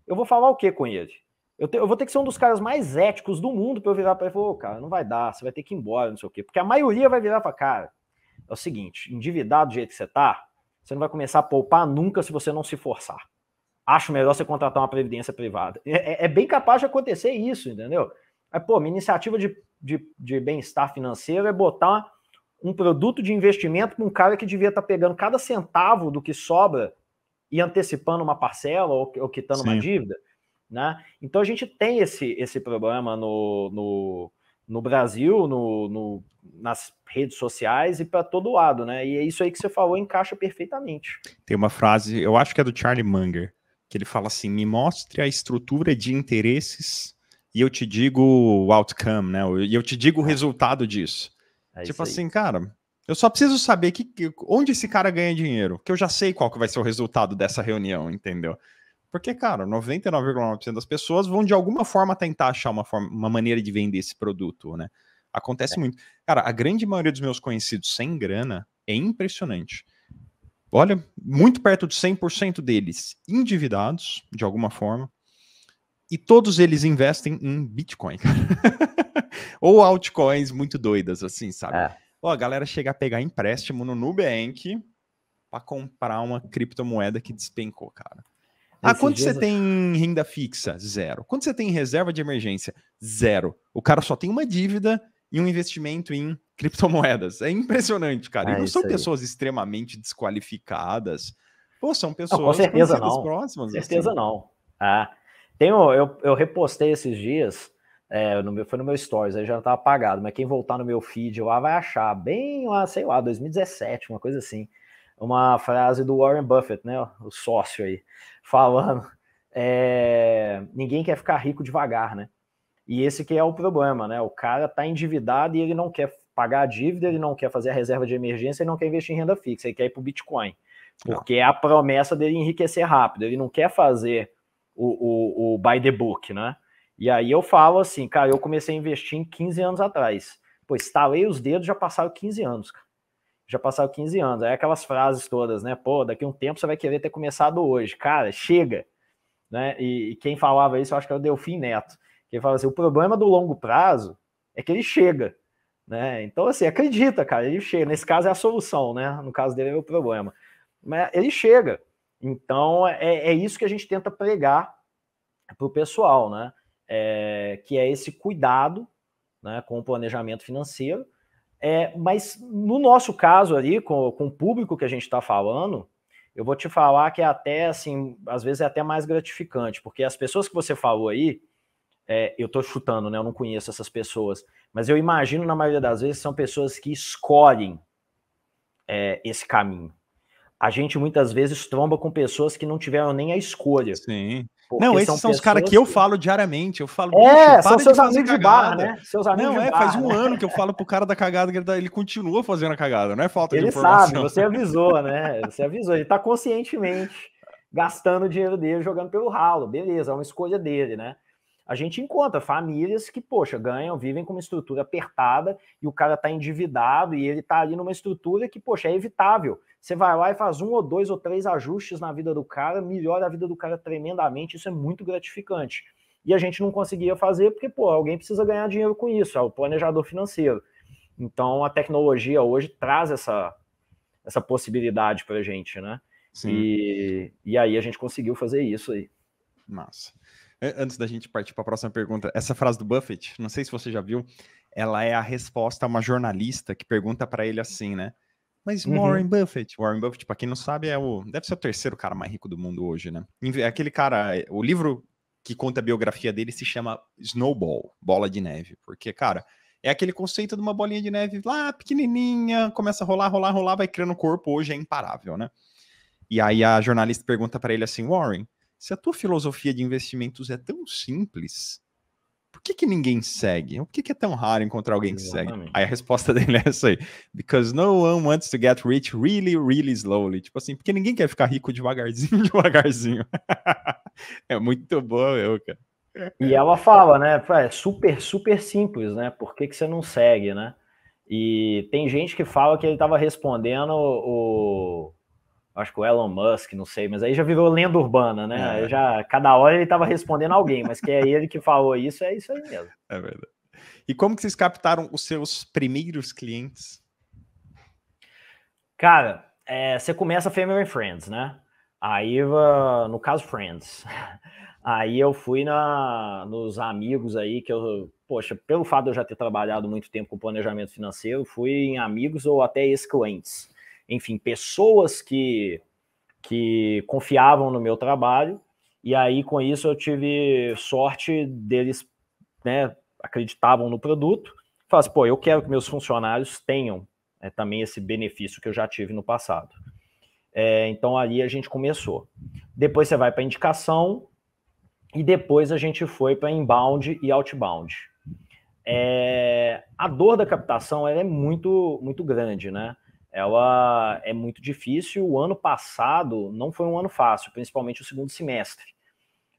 Eu vou falar o que com ele? Eu, te, eu, vou ter que ser um dos caras mais éticos do mundo para eu virar para ele e falar, oh, cara, não vai dar, você vai ter que ir embora, não sei o quê. Porque a maioria vai virar para cara, é o seguinte, endividado do jeito que você tá, você não vai começar a poupar nunca se você não se forçar. Acho melhor você contratar uma previdência privada. É, é, é bem capaz de acontecer isso, entendeu? Mas, pô, minha iniciativa de, de, de bem-estar financeiro é botar um produto de investimento para um cara que devia estar tá pegando cada centavo do que sobra e antecipando uma parcela ou, ou quitando Sim. uma dívida. Né? Então a gente tem esse, esse problema no, no, no Brasil, no, no, nas redes sociais e para todo lado, né? E é isso aí que você falou, encaixa perfeitamente. Tem uma frase, eu acho que é do Charlie Munger, que ele fala assim: me mostre a estrutura de interesses e eu te digo o outcome, né? E eu te digo o é. resultado disso. É tipo assim, cara, eu só preciso saber que, onde esse cara ganha dinheiro, que eu já sei qual que vai ser o resultado dessa reunião, entendeu? Porque, cara, 99,9% das pessoas vão de alguma forma tentar achar uma, forma, uma maneira de vender esse produto, né? Acontece é. muito. Cara, a grande maioria dos meus conhecidos sem grana é impressionante. Olha, muito perto de 100% deles endividados, de alguma forma, e todos eles investem em Bitcoin. Ou altcoins muito doidas, assim, sabe? É. a galera chega a pegar empréstimo no Nubank para comprar uma criptomoeda que despencou, cara. Ah, quanto você eu... tem renda fixa? Zero. Quanto você tem reserva de emergência? Zero. O cara só tem uma dívida e um investimento em criptomoedas. É impressionante, cara. É e ah, não são aí. pessoas extremamente desqualificadas. Pô, são pessoas não, com certeza não. próximas. Com assim. certeza assim. não. Ah, tenho. eu, eu repostei esses dias, é, no meu, foi no meu Stories, aí já estava apagado, mas quem voltar no meu feed lá vai achar, bem lá, sei lá, 2017, uma coisa assim, uma frase do Warren Buffett, né, o sócio aí falando, é, ninguém quer ficar rico devagar, né? E esse que é o problema, né? O cara tá endividado e ele não quer pagar a dívida, ele não quer fazer a reserva de emergência, ele não quer investir em renda fixa, ele quer ir pro Bitcoin. Porque é a promessa dele enriquecer rápido, ele não quer fazer o, o, o buy the book, né? E aí eu falo assim, cara, eu comecei a investir em 15 anos atrás. Pô, estalei os dedos, já passaram 15 anos, cara já passaram 15 anos. Aí aquelas frases todas, né? Pô, daqui a um tempo você vai querer ter começado hoje. Cara, chega. Né? E, e quem falava isso, eu acho que era o Delfim Neto. Que falava assim: o problema do longo prazo é que ele chega. Né? Então, assim, acredita, cara, ele chega. Nesse caso é a solução, né? No caso dele é o problema. Mas ele chega. Então, é, é isso que a gente tenta pregar para o pessoal, né? É, que é esse cuidado né, com o planejamento financeiro é, mas no nosso caso ali, com, com o público que a gente está falando, eu vou te falar que é até assim, às vezes é até mais gratificante, porque as pessoas que você falou aí, é, eu estou chutando, né? Eu não conheço essas pessoas, mas eu imagino na maioria das vezes são pessoas que escolhem é, esse caminho. A gente muitas vezes tromba com pessoas que não tiveram nem a escolha. Sim. Porque não, esses são, são os caras que eu falo diariamente. Eu falo, é, são seus de amigos de barra, né? Seus amigos não, é, faz um né? ano que eu falo pro cara da cagada que ele, tá, ele continua fazendo a cagada, não é falta ele de informação. Ele sabe, você avisou, né? Você avisou, ele tá conscientemente gastando o dinheiro dele jogando pelo ralo. Beleza, é uma escolha dele, né? a gente encontra famílias que, poxa, ganham, vivem com uma estrutura apertada e o cara está endividado e ele está ali numa estrutura que, poxa, é evitável. Você vai lá e faz um ou dois ou três ajustes na vida do cara, melhora a vida do cara tremendamente, isso é muito gratificante. E a gente não conseguia fazer porque, pô, alguém precisa ganhar dinheiro com isso, é o planejador financeiro. Então a tecnologia hoje traz essa, essa possibilidade para a gente, né? Sim. E, e aí a gente conseguiu fazer isso aí. Massa. É, antes da gente partir para a próxima pergunta, essa frase do Buffett, não sei se você já viu, ela é a resposta a uma jornalista que pergunta para ele assim, né? Mas uhum. Warren Buffett, Warren Buffett, para quem não sabe, é o deve ser o terceiro cara mais rico do mundo hoje, né? É aquele cara, é, o livro que conta a biografia dele se chama Snowball, bola de neve, porque cara, é aquele conceito de uma bolinha de neve lá pequenininha, começa a rolar, rolar, rolar, vai criando corpo, hoje é imparável, né? E aí a jornalista pergunta para ele assim, Warren, se a tua filosofia de investimentos é tão simples, por que, que ninguém segue? Por que, que é tão raro encontrar alguém que segue? Aí a resposta dele é essa aí. Because no one wants to get rich really, really slowly. Tipo assim, porque ninguém quer ficar rico devagarzinho, devagarzinho. é muito bom, eu, cara. E ela fala, né? É super, super simples, né? Por que, que você não segue, né? E tem gente que fala que ele estava respondendo o, acho que o Elon Musk, não sei, mas aí já virou lenda urbana, né? É. Já cada hora ele estava respondendo alguém, mas que é ele que falou isso, é isso aí mesmo. É verdade. E como que vocês captaram os seus primeiros clientes? Cara, é, você começa Family and Friends, né? Aí, ah, no caso, Friends. Aí eu fui na, nos amigos aí que eu, poxa, pelo fato de eu já ter trabalhado muito tempo com planejamento financeiro, fui em amigos ou até ex-clientes enfim, pessoas que, que confiavam no meu trabalho, e aí com isso eu tive sorte deles, né, acreditavam no produto, assim, pô, eu quero que meus funcionários tenham né, também esse benefício que eu já tive no passado. É, então ali a gente começou. Depois você vai para indicação, e depois a gente foi para inbound e outbound. É, a dor da captação é muito muito grande, né? ela é muito difícil. O ano passado não foi um ano fácil, principalmente o segundo semestre.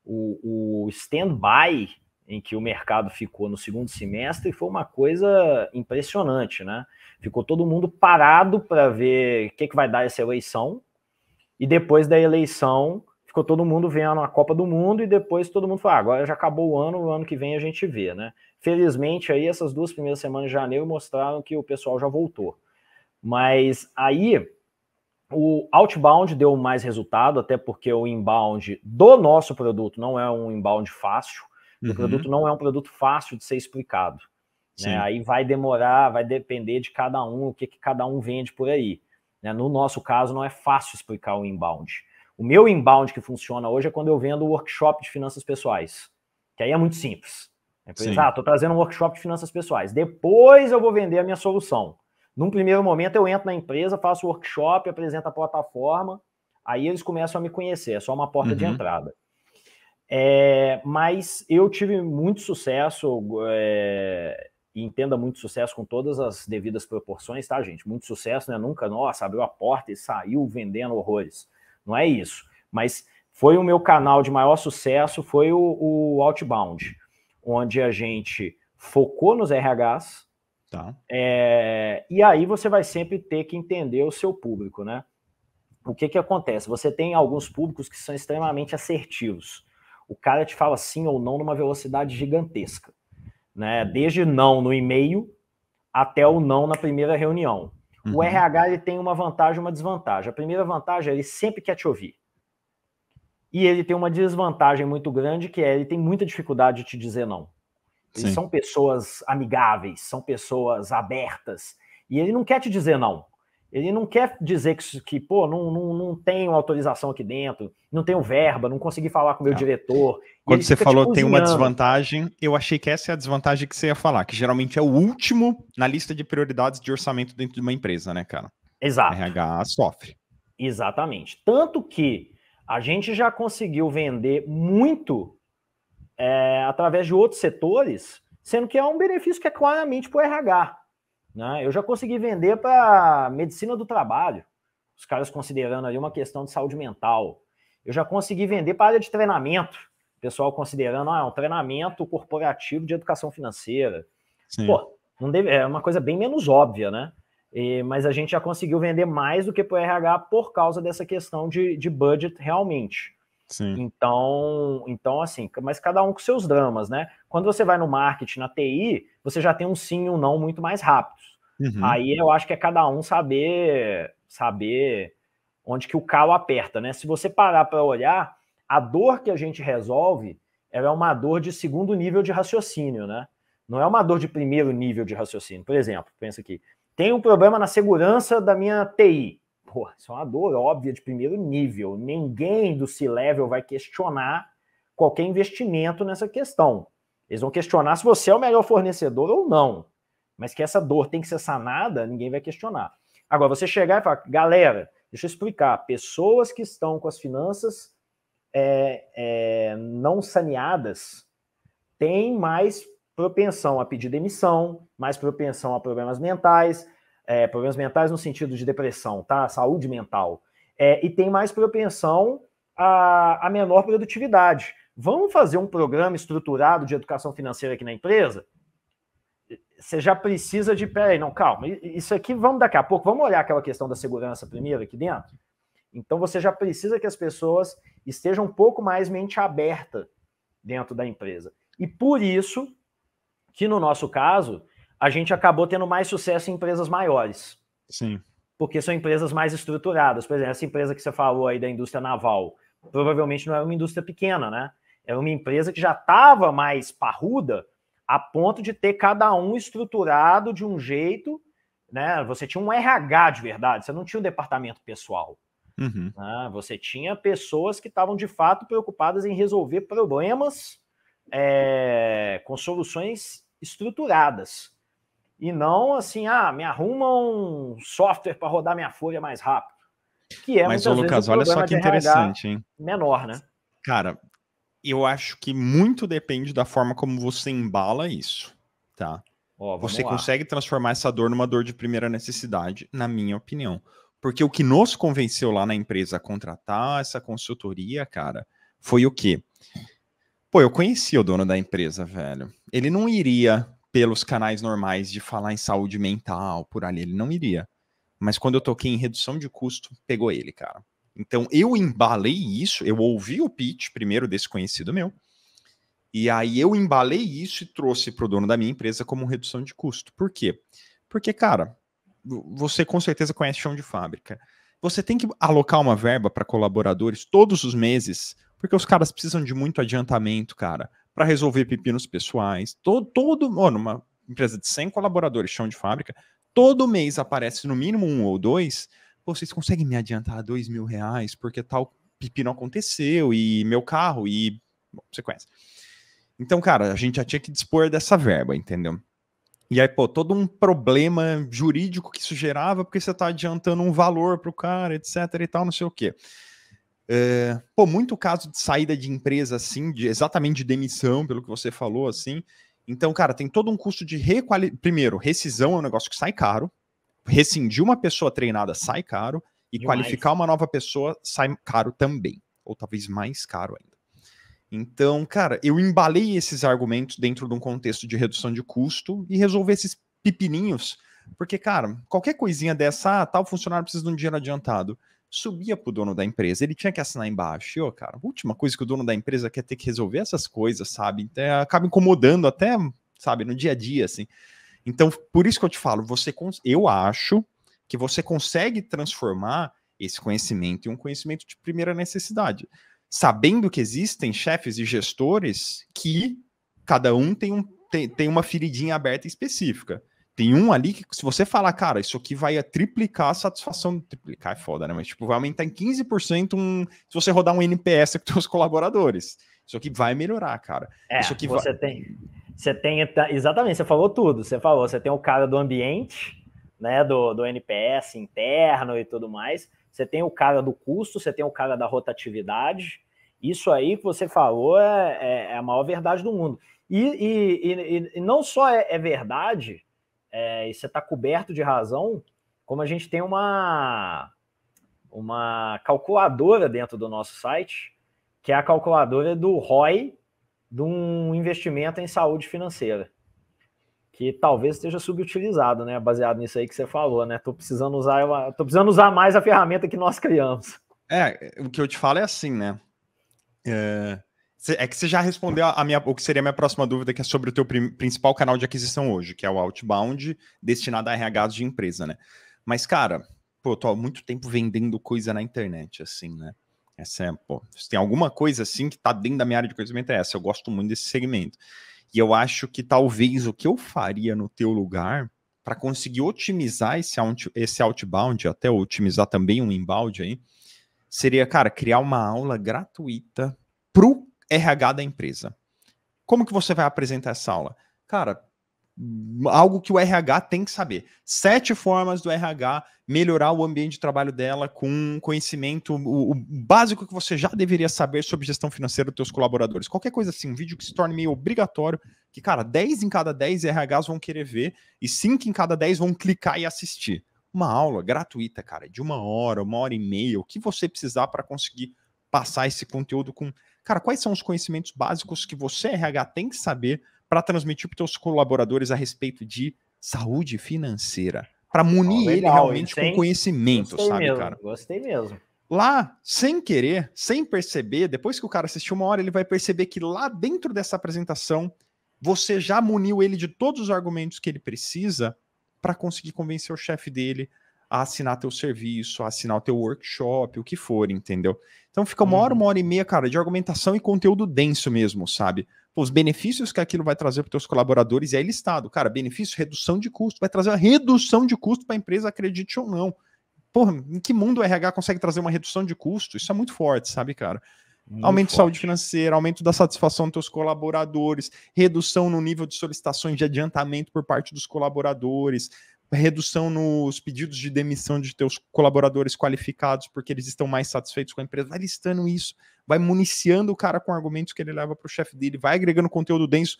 O, o stand-by em que o mercado ficou no segundo semestre foi uma coisa impressionante, né? Ficou todo mundo parado para ver o que, é que vai dar essa eleição, e depois da eleição ficou todo mundo vendo a Copa do Mundo e depois todo mundo falou, ah, agora já acabou o ano, o ano que vem a gente vê, né? Felizmente aí essas duas primeiras semanas de janeiro mostraram que o pessoal já voltou. Mas aí o outbound deu mais resultado, até porque o inbound do nosso produto não é um inbound fácil. Uhum. O produto não é um produto fácil de ser explicado. Né? Aí vai demorar, vai depender de cada um, o que, que cada um vende por aí. Né? No nosso caso, não é fácil explicar o inbound. O meu inbound que funciona hoje é quando eu vendo workshop de finanças pessoais, que aí é muito simples. Né? Por exemplo, ah, estou trazendo um workshop de finanças pessoais. Depois eu vou vender a minha solução. Num primeiro momento, eu entro na empresa, faço workshop, apresento a plataforma, aí eles começam a me conhecer, é só uma porta uhum. de entrada. É, mas eu tive muito sucesso, é, entenda muito sucesso com todas as devidas proporções, tá, gente? Muito sucesso, né? Nunca, nossa, abriu a porta e saiu vendendo horrores. Não é isso. Mas foi o meu canal de maior sucesso, foi o, o Outbound, onde a gente focou nos RHs, Tá. É, e aí você vai sempre ter que entender o seu público, né? O que que acontece? Você tem alguns públicos que são extremamente assertivos. O cara te fala sim ou não numa velocidade gigantesca, né? Desde não no e-mail até o não na primeira reunião. Uhum. O RH ele tem uma vantagem e uma desvantagem. A primeira vantagem é ele sempre quer te ouvir. E ele tem uma desvantagem muito grande que é ele tem muita dificuldade de te dizer não. Sim. são pessoas amigáveis, são pessoas abertas. E ele não quer te dizer não. Ele não quer dizer que, que pô, não, não, não tenho autorização aqui dentro, não tenho verba, não consegui falar com o meu é. diretor. Quando você falou tem uma desvantagem, eu achei que essa é a desvantagem que você ia falar, que geralmente é o último na lista de prioridades de orçamento dentro de uma empresa, né, cara? Exato. RH sofre. Exatamente. Tanto que a gente já conseguiu vender muito é, através de outros setores, sendo que é um benefício que é claramente para o RH. Né? Eu já consegui vender para medicina do trabalho, os caras considerando ali uma questão de saúde mental. Eu já consegui vender para a área de treinamento, o pessoal considerando ah, é um treinamento corporativo de educação financeira. Sim. Pô, não deve, é uma coisa bem menos óbvia, né? E, mas a gente já conseguiu vender mais do que para o RH por causa dessa questão de, de budget realmente. Sim. Então, então assim, mas cada um com seus dramas, né? Quando você vai no marketing, na TI, você já tem um sim e um não muito mais rápidos. Uhum. Aí eu acho que é cada um saber saber onde que o calo aperta, né? Se você parar para olhar, a dor que a gente resolve, ela é uma dor de segundo nível de raciocínio, né? Não é uma dor de primeiro nível de raciocínio. Por exemplo, pensa aqui, tem um problema na segurança da minha TI isso é uma dor óbvia de primeiro nível. Ninguém do C-Level vai questionar qualquer investimento nessa questão. Eles vão questionar se você é o melhor fornecedor ou não. Mas que essa dor tem que ser sanada, ninguém vai questionar. Agora, você chegar e falar, galera, deixa eu explicar. Pessoas que estão com as finanças é, é, não saneadas têm mais propensão a pedir demissão, mais propensão a problemas mentais, é, problemas mentais no sentido de depressão, tá? Saúde mental. É, e tem mais propensão a, a menor produtividade. Vamos fazer um programa estruturado de educação financeira aqui na empresa? Você já precisa de. Peraí, não, calma. Isso aqui vamos daqui a pouco, vamos olhar aquela questão da segurança primeiro aqui dentro. Então você já precisa que as pessoas estejam um pouco mais mente aberta dentro da empresa. E por isso que no nosso caso, a gente acabou tendo mais sucesso em empresas maiores. Sim. Porque são empresas mais estruturadas. Por exemplo, essa empresa que você falou aí da indústria naval, provavelmente não era uma indústria pequena, né? Era uma empresa que já estava mais parruda, a ponto de ter cada um estruturado de um jeito, né? Você tinha um RH de verdade, você não tinha um departamento pessoal. Uhum. Né? Você tinha pessoas que estavam de fato preocupadas em resolver problemas é, com soluções estruturadas. E não assim, ah, me arruma um software para rodar minha folha mais rápido. Que é Mas, ô, Lucas, olha só que interessante, hein? Menor, né? Cara, eu acho que muito depende da forma como você embala isso, tá? Ó, você lá. consegue transformar essa dor numa dor de primeira necessidade, na minha opinião. Porque o que nos convenceu lá na empresa a contratar essa consultoria, cara, foi o quê? Pô, eu conheci o dono da empresa, velho. Ele não iria pelos canais normais de falar em saúde mental, por ali, ele não iria. Mas quando eu toquei em redução de custo, pegou ele, cara. Então eu embalei isso, eu ouvi o pitch primeiro desse conhecido meu, e aí eu embalei isso e trouxe para o dono da minha empresa como redução de custo. Por quê? Porque, cara, você com certeza conhece chão de fábrica. Você tem que alocar uma verba para colaboradores todos os meses, porque os caras precisam de muito adiantamento, cara para resolver pepinos pessoais. Todo, todo mano, uma empresa de 100 colaboradores, chão de fábrica, todo mês aparece no mínimo um ou dois. vocês conseguem me adiantar dois mil reais porque tal pepino aconteceu e meu carro e. Bom, você conhece. Então, cara, a gente já tinha que dispor dessa verba, entendeu? E aí, pô, todo um problema jurídico que isso gerava, porque você tá adiantando um valor pro cara, etc e tal, não sei o quê. É, pô, muito caso de saída de empresa, assim, de, exatamente de demissão, pelo que você falou, assim. Então, cara, tem todo um custo de requali... Primeiro, rescisão é um negócio que sai caro. Rescindir uma pessoa treinada sai caro. E qualificar uma nova pessoa sai caro também. Ou talvez mais caro ainda. Então, cara, eu embalei esses argumentos dentro de um contexto de redução de custo e resolver esses pepininhos. Porque, cara, qualquer coisinha dessa, ah, tal funcionário precisa de um dinheiro adiantado subia pro dono da empresa. Ele tinha que assinar embaixo. E, ó, cara, a última coisa que o dono da empresa quer é ter que resolver essas coisas, sabe? Então, é, acaba incomodando até, sabe, no dia a dia, assim. Então, por isso que eu te falo, você eu acho que você consegue transformar esse conhecimento em um conhecimento de primeira necessidade, sabendo que existem chefes e gestores que cada um tem, um, tem, tem uma feridinha aberta específica. Tem um ali que, se você falar, cara, isso aqui vai triplicar a satisfação. Triplicar é foda, né? Mas, tipo, vai aumentar em 15% um, se você rodar um NPS com seus colaboradores. Isso aqui vai melhorar, cara. É, isso aqui você vai... tem. Você tem. Exatamente, você falou tudo. Você falou, você tem o cara do ambiente, né? Do, do NPS interno e tudo mais. Você tem o cara do custo, você tem o cara da rotatividade. Isso aí que você falou é, é, é a maior verdade do mundo. E, e, e, e não só é, é verdade, é, e você está coberto de razão, como a gente tem uma, uma calculadora dentro do nosso site, que é a calculadora do ROI de um investimento em saúde financeira que talvez esteja subutilizado, né? Baseado nisso aí que você falou, né? Tô precisando usar, eu tô precisando usar mais a ferramenta que nós criamos. É, o que eu te falo é assim, né? É, é que você já respondeu a minha, o que seria a minha próxima dúvida, que é sobre o teu principal canal de aquisição hoje, que é o outbound, destinado a RHs de empresa, né? Mas, cara, pô, tô há muito tempo vendendo coisa na internet, assim, né? Essa é, pô, se tem alguma coisa assim que tá dentro da minha área de conhecimento, é essa. Eu gosto muito desse segmento. E eu acho que talvez o que eu faria no teu lugar para conseguir otimizar esse, out, esse outbound, até otimizar também um inbound aí, seria, cara, criar uma aula gratuita pro RH da empresa. Como que você vai apresentar essa aula? Cara, algo que o RH tem que saber. Sete formas do RH melhorar o ambiente de trabalho dela com conhecimento, o, o básico que você já deveria saber sobre gestão financeira dos seus colaboradores. Qualquer coisa assim, um vídeo que se torne meio obrigatório, que, cara, 10 em cada 10 RHs vão querer ver e 5 em cada 10 vão clicar e assistir. Uma aula gratuita, cara, de uma hora, uma hora e meia, o que você precisar para conseguir passar esse conteúdo com cara, quais são os conhecimentos básicos que você, RH, tem que saber para transmitir para os seus colaboradores a respeito de saúde financeira? Para munir oh, ele realmente Sem... com conhecimento, gostei sabe, mesmo, cara? Gostei mesmo. Lá, sem querer, sem perceber, depois que o cara assistiu uma hora, ele vai perceber que lá dentro dessa apresentação, você já muniu ele de todos os argumentos que ele precisa para conseguir convencer o chefe dele a assinar teu serviço, a assinar o teu workshop, o que for, entendeu? Então fica uma hora, uhum. uma hora e meia, cara, de argumentação e conteúdo denso mesmo, sabe? Pô, os benefícios que aquilo vai trazer para os seus colaboradores e é aí listado. Cara, benefício, redução de custo, vai trazer uma redução de custo para a empresa, acredite ou não. Porra, em que mundo o RH consegue trazer uma redução de custo? Isso é muito forte, sabe, cara? Muito aumento forte. de saúde financeira, aumento da satisfação dos seus colaboradores, redução no nível de solicitações de adiantamento por parte dos colaboradores, redução nos pedidos de demissão de teus colaboradores qualificados porque eles estão mais satisfeitos com a empresa. Vai listando isso, vai municiando o cara com argumentos que ele leva para o chefe dele, vai agregando conteúdo denso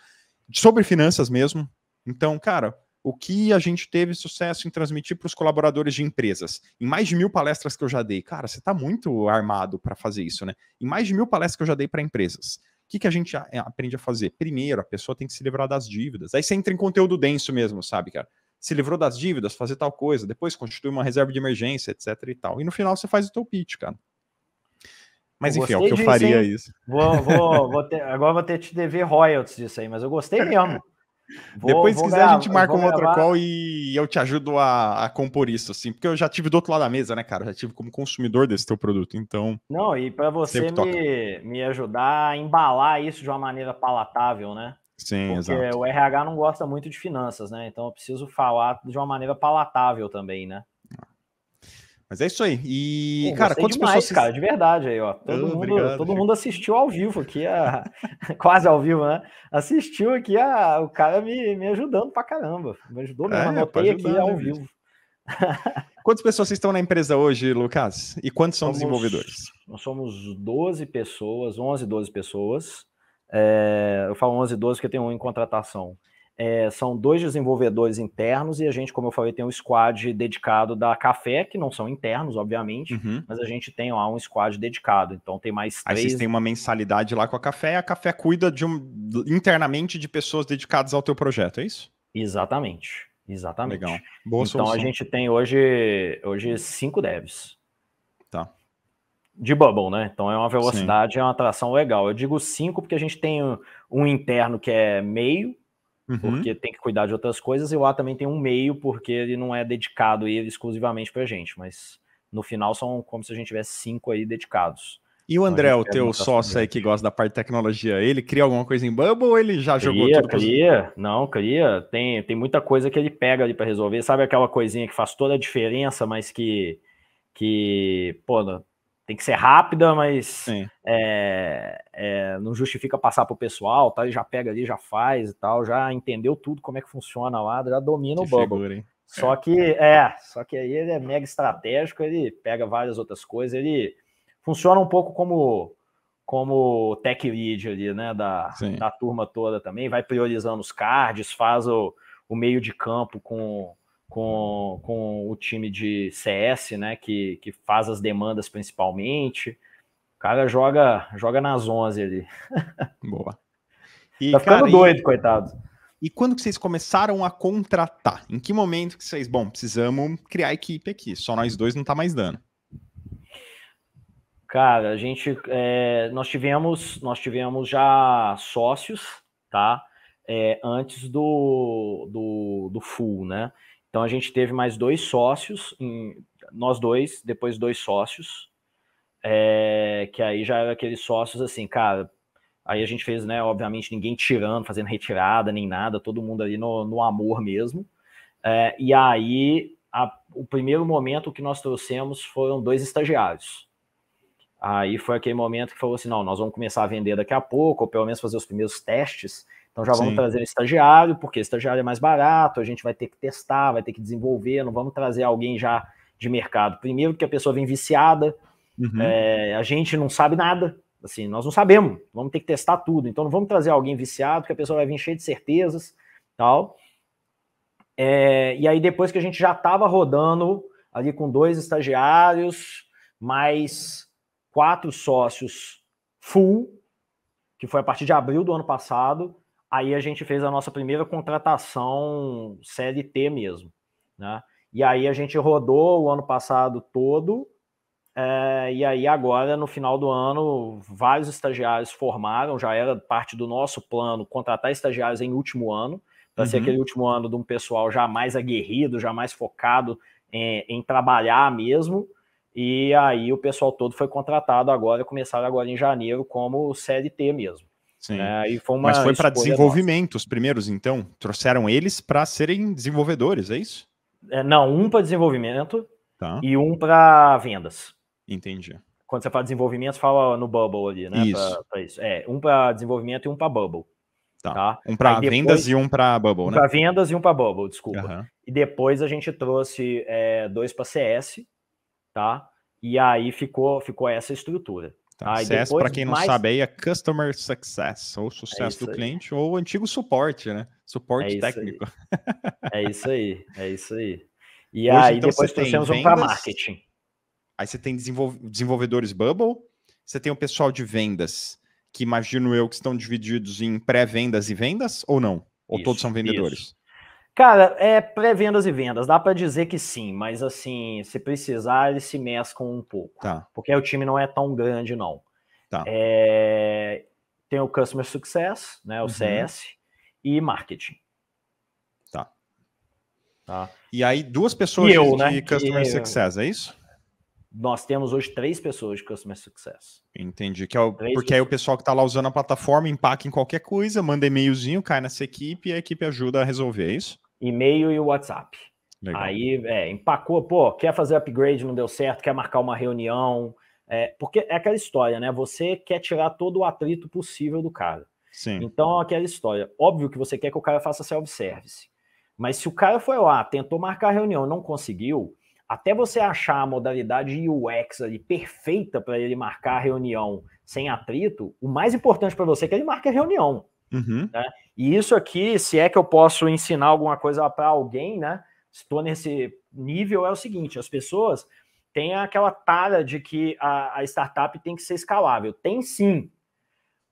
sobre finanças mesmo. Então, cara, o que a gente teve sucesso em transmitir para os colaboradores de empresas. Em mais de mil palestras que eu já dei, cara, você está muito armado para fazer isso, né? Em mais de mil palestras que eu já dei para empresas. O que, que a gente é, aprende a fazer? Primeiro, a pessoa tem que se livrar das dívidas. Aí você entra em conteúdo denso mesmo, sabe, cara? se livrou das dívidas, fazer tal coisa, depois constitui uma reserva de emergência, etc e tal. E no final você faz o teu pitch, cara. Mas eu enfim, é o que eu faria hein? isso. Vou, vou, vou ter, agora vou ter que te dever royalties disso aí, mas eu gostei mesmo. Vou, Depois, se quiser, gravar, a gente marca uma outra call e eu te ajudo a, a, compor isso, assim, porque eu já tive do outro lado da mesa, né, cara? Eu já tive como consumidor desse teu produto, então. Não, e para você me, me ajudar a embalar isso de uma maneira palatável, né? Sim, porque exato. o RH não gosta muito de finanças, né? Então eu preciso falar de uma maneira palatável também, né? Mas é isso aí. E, Pô, cara, quantas demais, pessoas. Cara, de verdade aí, ó. Todo, oh, mundo, obrigado, todo mundo assistiu ao vivo aqui, a... quase ao vivo, né? Assistiu aqui a... o cara me, me ajudando pra caramba. Me ajudou mesmo. É, Anotei aqui né, ao vivo. Quantas pessoas estão na empresa hoje, Lucas? E quantos são somos, desenvolvedores? Nós somos 12 pessoas, 11, 12 pessoas. É, eu falo 11, 12 porque tem um em contratação. É, são dois desenvolvedores internos e a gente, como eu falei, tem um squad dedicado da Café, que não são internos, obviamente, uhum. mas a gente tem lá um squad dedicado. Então tem mais três. Aí vocês têm uma mensalidade lá com a Café, a Café cuida de um, internamente de pessoas dedicadas ao teu projeto, é isso? Exatamente, exatamente. Legal. Boa então solução. a gente tem hoje, hoje cinco devs. Tá de bubble, né? Então é uma velocidade, Sim. é uma tração legal. Eu digo 5 porque a gente tem um, um interno que é meio, uhum. porque tem que cuidar de outras coisas, e lá também tem um meio, porque ele não é dedicado ele, exclusivamente pra gente, mas no final são como se a gente tivesse cinco aí dedicados. E o então, André, então, o teu sócio aí que gosta da parte de tecnologia, ele cria alguma coisa em Bubble ou ele já cria, jogou tudo? Cria, pros... não, cria. Tem, tem muita coisa que ele pega ali para resolver. Sabe aquela coisinha que faz toda a diferença, mas que, que pô, tem que ser rápida, mas é, é, não justifica passar para o pessoal, tá? Ele já pega ali, já faz e tal, já entendeu tudo como é que funciona lá, já domina que o bubble. Figura, só é. que é, só que aí ele é mega estratégico, ele pega várias outras coisas, ele funciona um pouco como como tech lead ali, né, da, da turma toda também, vai priorizando os cards, faz o, o meio de campo com com, com o time de CS, né, que, que faz as demandas principalmente. O cara joga, joga nas 11 ali. Boa. E, tá ficando cara, doido, e... coitado. E quando que vocês começaram a contratar? Em que momento que vocês, bom, precisamos criar equipe aqui, só nós dois não tá mais dando? Cara, a gente, é, nós tivemos, nós tivemos já sócios, tá? É, antes do, do, do full, né? Então a gente teve mais dois sócios, em, nós dois, depois dois sócios, é, que aí já era aqueles sócios assim, cara. Aí a gente fez, né? Obviamente, ninguém tirando, fazendo retirada, nem nada, todo mundo ali no, no amor mesmo. É, e aí, a, o primeiro momento que nós trouxemos foram dois estagiários. Aí foi aquele momento que falou assim: não, nós vamos começar a vender daqui a pouco, ou pelo menos fazer os primeiros testes. Então já vamos Sim. trazer estagiário, porque estagiário é mais barato, a gente vai ter que testar, vai ter que desenvolver, não vamos trazer alguém já de mercado. Primeiro que a pessoa vem viciada, uhum. é, a gente não sabe nada, assim, nós não sabemos, vamos ter que testar tudo. Então não vamos trazer alguém viciado, que a pessoa vai vir cheia de certezas, tal. É, e aí depois que a gente já estava rodando ali com dois estagiários, mais quatro sócios full, que foi a partir de abril do ano passado, aí a gente fez a nossa primeira contratação CLT mesmo, né? E aí a gente rodou o ano passado todo, é, e aí agora no final do ano vários estagiários formaram, já era parte do nosso plano contratar estagiários em último ano, para uhum. ser aquele último ano de um pessoal já mais aguerrido, já mais focado em, em trabalhar mesmo, e aí o pessoal todo foi contratado agora, começaram agora em janeiro como CLT mesmo. Sim. Né? Foi Mas foi para desenvolvimento nossa. os primeiros, então? Trouxeram eles para serem desenvolvedores, é isso? É, não, um para desenvolvimento tá. e um para vendas. Entendi. Quando você fala desenvolvimento, você fala no Bubble ali, né? Isso. Pra, pra isso. É, um para desenvolvimento e um para Bubble. Tá. tá? Um para vendas e um para Bubble, um né? Para vendas e um para Bubble, desculpa. Uhum. E depois a gente trouxe é, dois para CS, tá? E aí ficou, ficou essa estrutura. Tá, ah, CS, para quem não mais... sabe aí, é Customer Success, ou sucesso é do cliente, aí. ou antigo suporte, né? Suporte é técnico. é isso aí, é isso aí. E Hoje, aí então, depois trouxemos um para marketing. Aí você tem desenvol... desenvolvedores Bubble, você tem o pessoal de vendas, que imagino eu que estão divididos em pré-vendas e vendas, ou não? Ou isso, todos são vendedores? Isso. Cara, é pré-vendas e vendas. Dá para dizer que sim, mas assim, se precisar, eles se mesclam um pouco. Tá. Porque o time não é tão grande, não. Tá. É... Tem o Customer Success, né, o uhum. CS, e Marketing. Tá. tá. E aí, duas pessoas eu, de né? Customer e Success, é isso? Nós temos hoje três pessoas de Customer Success. Entendi. Que é o... porque pessoas. aí o pessoal que está lá usando a plataforma empaca em qualquer coisa, manda e-mailzinho, cai nessa equipe e a equipe ajuda a resolver, é isso? e-mail e WhatsApp. Legal. Aí é, empacou, pô, quer fazer upgrade, não deu certo, quer marcar uma reunião. É, porque é aquela história, né? Você quer tirar todo o atrito possível do cara. Sim. Então, é aquela história. Óbvio que você quer que o cara faça self-service. Mas se o cara foi lá, tentou marcar a reunião, não conseguiu, até você achar a modalidade UX ali perfeita para ele marcar a reunião sem atrito, o mais importante para você é que ele marque a reunião. Uhum. Né? E isso aqui, se é que eu posso ensinar alguma coisa para alguém, né? Estou nesse nível, é o seguinte: as pessoas têm aquela talha de que a, a startup tem que ser escalável. Tem sim.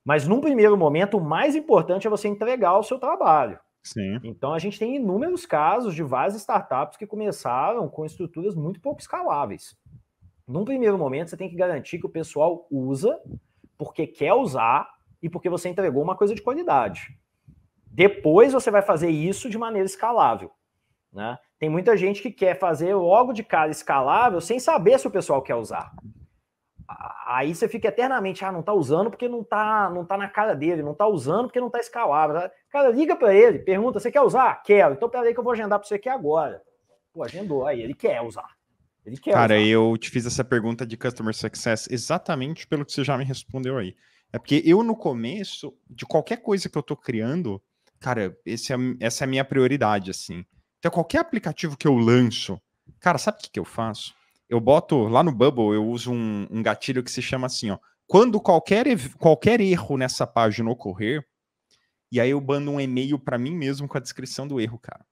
Mas num primeiro momento, o mais importante é você entregar o seu trabalho. Sim. Então a gente tem inúmeros casos de várias startups que começaram com estruturas muito pouco escaláveis. Num primeiro momento, você tem que garantir que o pessoal usa, porque quer usar, e porque você entregou uma coisa de qualidade. Depois você vai fazer isso de maneira escalável. Né? Tem muita gente que quer fazer logo de cara escalável sem saber se o pessoal quer usar. Aí você fica eternamente, ah, não tá usando porque não tá, não tá na cara dele, não tá usando porque não tá escalável. Cara, liga para ele, pergunta, você quer usar? Quero. Então peraí que eu vou agendar para você aqui agora. Pô, agendou, aí ele quer usar. Ele quer Cara, usar. eu te fiz essa pergunta de Customer Success exatamente pelo que você já me respondeu aí. É porque eu, no começo, de qualquer coisa que eu tô criando, cara, esse é, essa é a minha prioridade, assim. Então, qualquer aplicativo que eu lanço, cara, sabe o que, que eu faço? Eu boto lá no Bubble, eu uso um, um gatilho que se chama assim, ó. Quando qualquer, qualquer erro nessa página ocorrer, e aí eu mando um e-mail para mim mesmo com a descrição do erro, cara.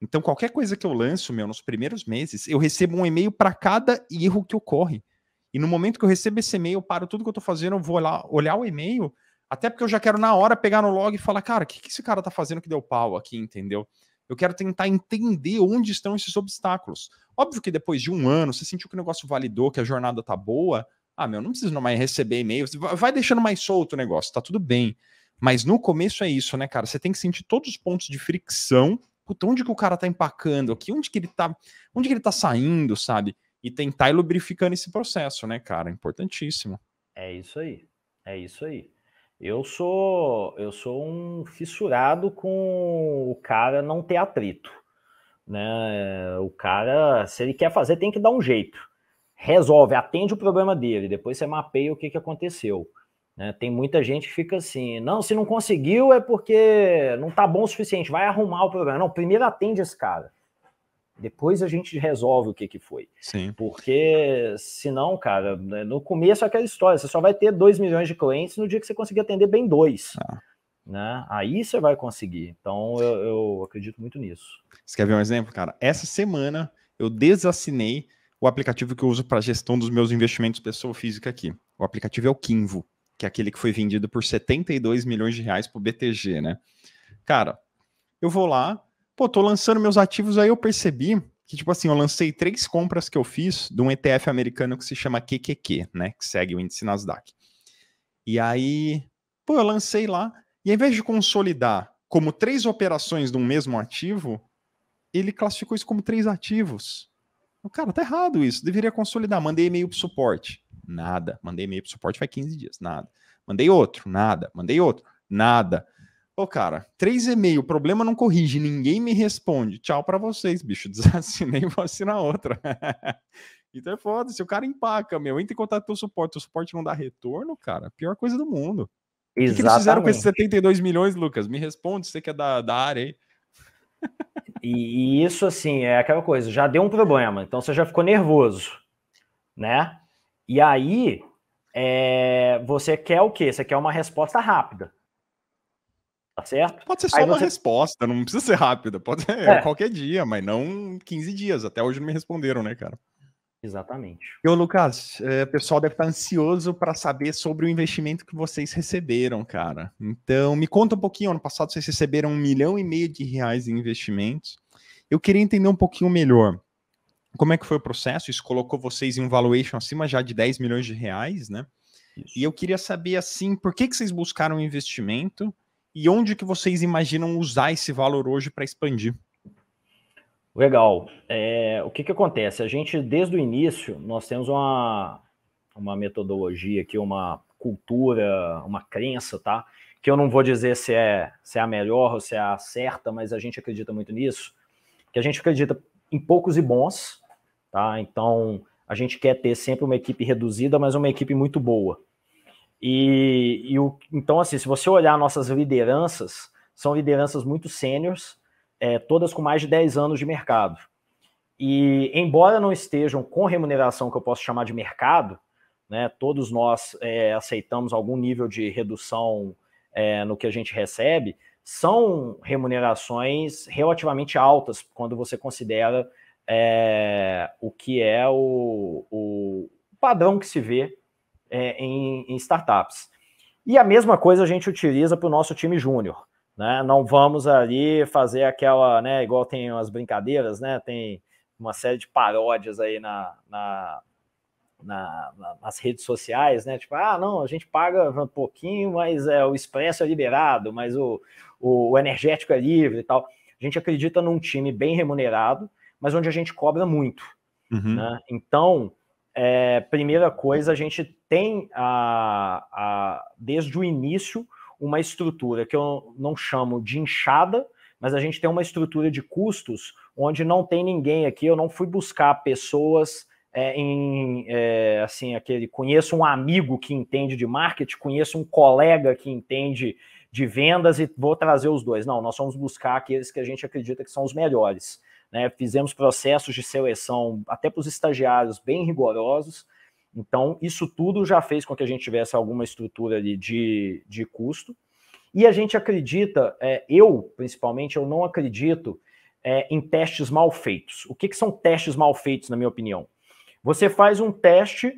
Então, qualquer coisa que eu lanço, meu, nos primeiros meses, eu recebo um e-mail para cada erro que ocorre. E no momento que eu recebo esse e-mail, eu paro tudo que eu estou fazendo, eu vou lá olhar o e-mail, até porque eu já quero na hora pegar no log e falar, cara, o que, que esse cara tá fazendo que deu pau aqui, entendeu? Eu quero tentar entender onde estão esses obstáculos. Óbvio que depois de um ano, você sentiu que o negócio validou, que a jornada tá boa. Ah, meu, não preciso mais receber e-mails. Vai deixando mais solto o negócio, tá tudo bem. Mas no começo é isso, né, cara? Você tem que sentir todos os pontos de fricção. Puta, onde que o cara tá empacando aqui? Onde que ele tá, onde que ele tá saindo, sabe? e tentar ir lubrificando esse processo, né, cara? Importantíssimo. É isso aí. É isso aí. Eu sou eu sou um fissurado com o cara não ter atrito, né? O cara, se ele quer fazer, tem que dar um jeito. Resolve, atende o problema dele, depois você mapeia o que, que aconteceu. Né? Tem muita gente que fica assim, não, se não conseguiu é porque não tá bom o suficiente, vai arrumar o problema. Não, primeiro atende esse cara. Depois a gente resolve o que, que foi. Sim. Porque, senão, cara, né, no começo é aquela história, você só vai ter 2 milhões de clientes no dia que você conseguir atender bem dois. Ah. Né? Aí você vai conseguir. Então eu, eu, acredito muito nisso. Você quer ver um exemplo, cara? Essa semana eu desassinei o aplicativo que eu uso para gestão dos meus investimentos pessoa física aqui. O aplicativo é o Kinvo, que é aquele que foi vendido por 72 milhões de reais para o BTG, né? Cara, eu vou lá, pô, tô lançando meus ativos aí, eu percebi que, tipo assim, eu lancei três compras que eu fiz de um ETF americano que se chama QQQ, né? Que segue o índice Nasdaq. E aí, pô, eu lancei lá, e ao invés de consolidar como três operações de um mesmo ativo, ele classificou isso como três ativos. Eu, cara, tá errado isso, deveria consolidar. Mandei e-mail pro suporte, nada. Mandei e-mail pro suporte faz 15 dias, nada. Mandei outro, nada. Mandei outro, nada. Ô, oh, cara, 3,5, o problema não corrige, ninguém me responde. Tchau para vocês, bicho. Desassinei, vou assinar outra. então é foda, se o cara empaca, meu, entra em contato com o suporte, o suporte não dá retorno, cara, pior coisa do mundo. Exatamente. O que, que eles fizeram com esses 72 milhões, Lucas? Me responde, você que é da, da área aí. e isso, assim, é aquela coisa, já deu um problema, então você já ficou nervoso, né? E aí, é, você quer o quê? Você quer uma resposta rápida. Tá certo? Pode ser só Aí uma você... resposta, não precisa ser rápida. Pode ser é. qualquer dia, mas não 15 dias. Até hoje não me responderam, né, cara? Exatamente. E, Lucas, é, o pessoal deve estar tá ansioso para saber sobre o investimento que vocês receberam, cara. Então, me conta um pouquinho. Ano passado vocês receberam um milhão e meio de reais em investimentos. Eu queria entender um pouquinho melhor. Como é que foi o processo? Isso colocou vocês em um valuation acima já de 10 milhões de reais, né? Isso. E eu queria saber, assim, por que, que vocês buscaram um investimento? e onde que vocês imaginam usar esse valor hoje para expandir? Legal. É, o que, que acontece? A gente, desde o início, nós temos uma, uma metodologia aqui, uma cultura, uma crença, tá? Que eu não vou dizer se é, se é a melhor ou se é a certa, mas a gente acredita muito nisso, que a gente acredita em poucos e bons, tá? Então, a gente quer ter sempre uma equipe reduzida, mas uma equipe muito boa. E, e o, então, assim, se você olhar nossas lideranças, são lideranças muito sêniores, é, todas com mais de 10 anos de mercado. E, embora não estejam com remuneração que eu posso chamar de mercado, né, todos nós é, aceitamos algum nível de redução é, no que a gente recebe, são remunerações relativamente altas quando você considera é, o que é o, o padrão que se vê é, em, em startups. E a mesma coisa a gente utiliza para o nosso time júnior. Né? Não vamos ali fazer aquela, né? Igual tem umas brincadeiras, né? Tem uma série de paródias aí na, na, na, nas redes sociais, né? Tipo, ah, não, a gente paga um pouquinho, mas é, o expresso é liberado, mas o, o, o energético é livre e tal. A gente acredita num time bem remunerado, mas onde a gente cobra muito. Uhum. Né? Então, é, primeira coisa, a gente tem a, a, desde o início uma estrutura que eu não chamo de inchada, mas a gente tem uma estrutura de custos onde não tem ninguém aqui. Eu não fui buscar pessoas é, em é, assim aquele conheço um amigo que entende de marketing, conheço um colega que entende de vendas e vou trazer os dois. Não, nós vamos buscar aqueles que a gente acredita que são os melhores né? Fizemos processos de seleção até para os estagiários bem rigorosos. Então, isso tudo já fez com que a gente tivesse alguma estrutura ali de, de custo. E a gente acredita, é, eu principalmente, eu não acredito é, em testes mal feitos. O que, que são testes mal feitos, na minha opinião? Você faz um teste,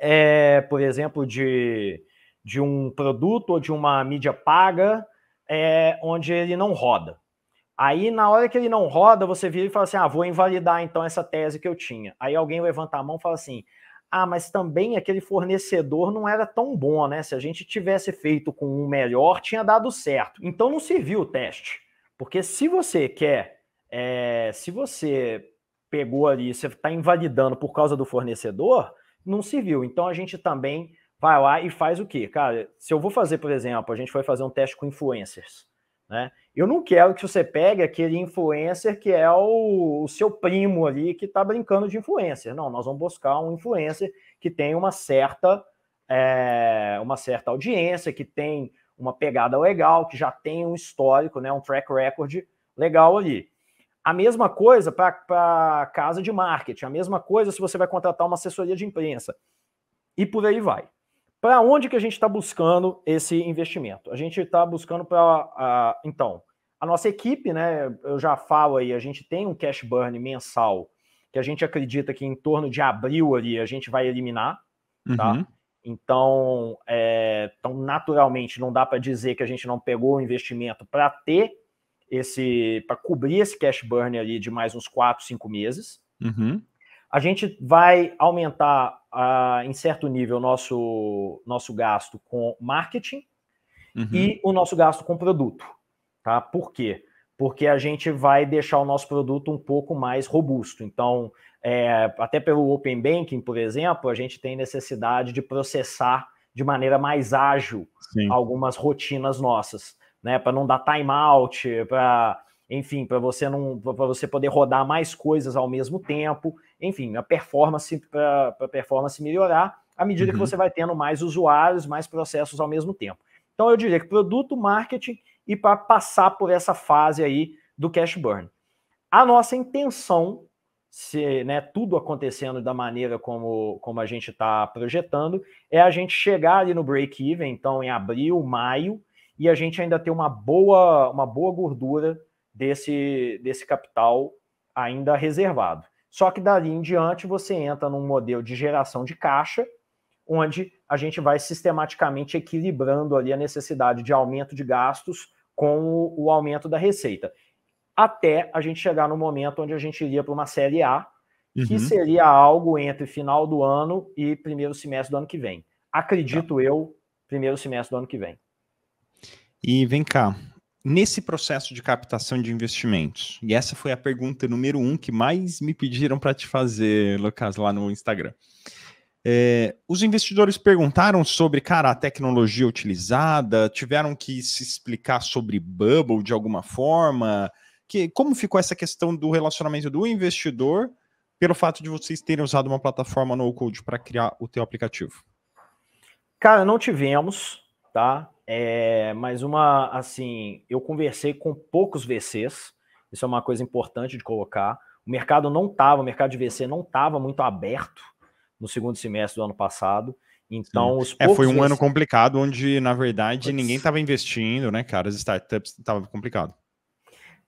é, por exemplo, de, de um produto ou de uma mídia paga, é, onde ele não roda. Aí, na hora que ele não roda, você vira e fala assim: ah, vou invalidar então essa tese que eu tinha. Aí alguém levanta a mão e fala assim: ah, mas também aquele fornecedor não era tão bom, né? Se a gente tivesse feito com um melhor, tinha dado certo. Então não serviu o teste. Porque se você quer, é, se você pegou ali, você está invalidando por causa do fornecedor, não serviu. Então a gente também vai lá e faz o quê? Cara, se eu vou fazer, por exemplo, a gente foi fazer um teste com influencers, né? Eu não quero que você pegue aquele influencer que é o, o seu primo ali que está brincando de influencer. Não, nós vamos buscar um influencer que tem uma certa, é, uma certa audiência, que tem uma pegada legal, que já tem um histórico, né, um track record legal ali. A mesma coisa para casa de marketing, a mesma coisa se você vai contratar uma assessoria de imprensa. E por aí vai. Para onde que a gente está buscando esse investimento? A gente está buscando para, então, a nossa equipe, né? Eu já falo aí, a gente tem um cash burn mensal que a gente acredita que em torno de abril ali a gente vai eliminar, tá? uhum. tá? Então, é, então, naturalmente, não dá para dizer que a gente não pegou o investimento para ter esse, para cobrir esse cash burn ali de mais uns 4, 5 meses. Uhum. A gente vai aumentar em certo nível, nosso, nosso gasto com marketing uhum. e o nosso gasto com produto. Tá? Por quê? Porque a gente vai deixar o nosso produto um pouco mais robusto. Então, é, até pelo Open Banking, por exemplo, a gente tem necessidade de processar de maneira mais ágil Sim. algumas rotinas nossas, né? Para não dar timeout, para enfim, para você não para você poder rodar mais coisas ao mesmo tempo enfim, a performance para a performance melhorar à medida uhum. que você vai tendo mais usuários, mais processos ao mesmo tempo. Então eu diria que produto, marketing e para passar por essa fase aí do cash burn. A nossa intenção, se né, tudo acontecendo da maneira como, como a gente está projetando, é a gente chegar ali no break-even, então em abril, maio, e a gente ainda ter uma boa, uma boa gordura desse, desse capital ainda reservado. Só que dali em diante você entra num modelo de geração de caixa, onde a gente vai sistematicamente equilibrando ali a necessidade de aumento de gastos com o, aumento da receita, até a gente chegar no momento onde a gente iria para uma série A, que uhum. seria algo entre final do ano e primeiro semestre do ano que vem. Acredito tá. eu, primeiro semestre do ano que vem. E vem cá, nesse processo de captação de investimentos? E essa foi a pergunta número um que mais me pediram para te fazer, Lucas, lá no Instagram. É, os investidores perguntaram sobre, cara, a tecnologia utilizada, tiveram que se explicar sobre bubble de alguma forma. Que, como ficou essa questão do relacionamento do investidor pelo fato de vocês terem usado uma plataforma no code para criar o teu aplicativo? Cara, não tivemos, tá? É, mas uma, assim, eu conversei com poucos VCs, isso é uma coisa importante de colocar. O mercado não estava, o mercado de VC não estava muito aberto no segundo semestre do ano passado. Então, é, foi um VC... ano complicado, onde, na verdade, Puts. ninguém estava investindo, né, cara? As startups estavam complicado.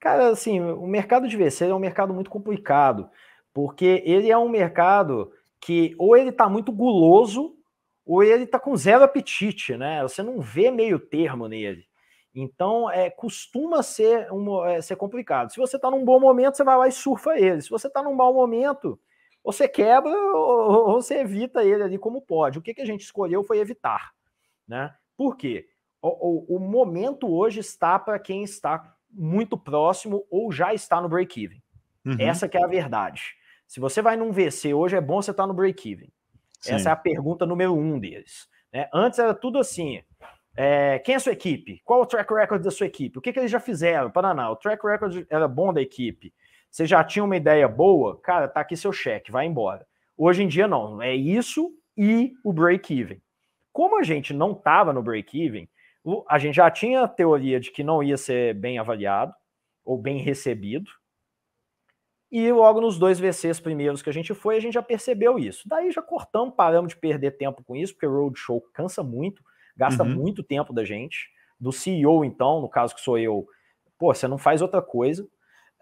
Cara, assim, o mercado de VC é um mercado muito complicado, porque ele é um mercado que ou ele está muito guloso ou ele está com zero apetite, né? Você não vê meio termo nele. Então, é, costuma ser, um, é, ser complicado. Se você está num bom momento, você vai lá e surfa ele. Se você está num mau momento, você quebra ou, ou, você evita ele ali como pode. O que, que a gente escolheu foi evitar. Né? Por quê? O, o, o momento hoje está para quem está muito próximo ou já está no break-even. Uhum. Essa que é a verdade. Se você vai num VC hoje, é bom você estar tá no break-even. Sim. Essa é a pergunta número um deles. Né? Antes era tudo assim: é, quem é a sua equipe? Qual o track record da sua equipe? O que, que eles já fizeram? Paraná, o track record era bom da equipe. Você já tinha uma ideia boa? Cara, tá aqui seu cheque, vai embora. Hoje em dia, não. É isso e o break-even. Como a gente não estava no break-even, a gente já tinha a teoria de que não ia ser bem avaliado ou bem recebido, e logo nos dois VCs primeiros que a gente foi, a gente já percebeu isso. Daí já cortamos, paramos de perder tempo com isso, porque roadshow cansa muito, gasta uhum. muito tempo da gente. Do CEO, então, no caso que sou eu, pô, você não faz outra coisa.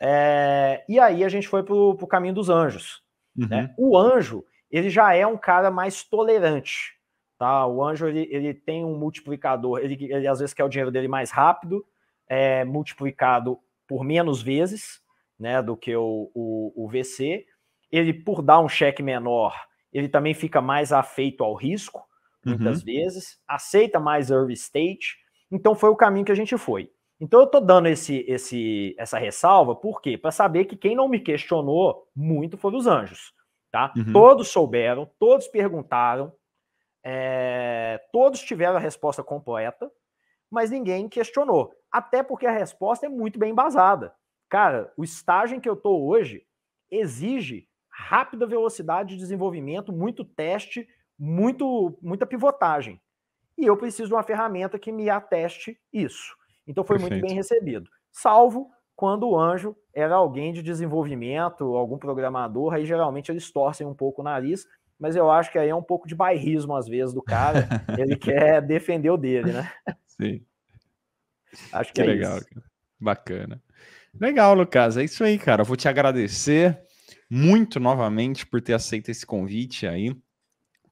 É... e aí a gente foi para o caminho dos anjos. Né? Uhum. Né? O anjo, ele já é um cara mais tolerante. Tá? O anjo, ele, ele tem um multiplicador, ele, ele às vezes quer o dinheiro dele mais rápido, é, multiplicado por menos vezes né, do que o, o, o VC. Ele, por dar um cheque menor, ele também fica mais afeito ao risco, muitas uhum. vezes, aceita mais early stage. Então, foi o caminho que a gente foi. Então, eu estou dando esse, esse, essa ressalva, por quê? Para saber que quem não me questionou muito foram os anjos. Tá? Uhum. Todos souberam, todos perguntaram, é, todos tiveram a resposta completa, mas ninguém questionou. Até porque a resposta é muito bem embasada. Cara, o estágio em que eu estou hoje exige rápida velocidade de desenvolvimento, muito teste, muito muita pivotagem. E eu preciso de uma ferramenta que me ateste isso. Então foi Perfeito. muito bem recebido. Salvo quando o anjo era alguém de desenvolvimento, algum programador, aí geralmente eles torcem um pouco o nariz, mas eu acho que aí é um pouco de bairrismo às vezes do cara, ele quer defender o dele, né? Sim. Acho que, que é legal, isso. Cara. bacana. Legal, Lucas. É isso aí, cara. Eu vou te agradecer muito novamente por ter aceito esse convite aí.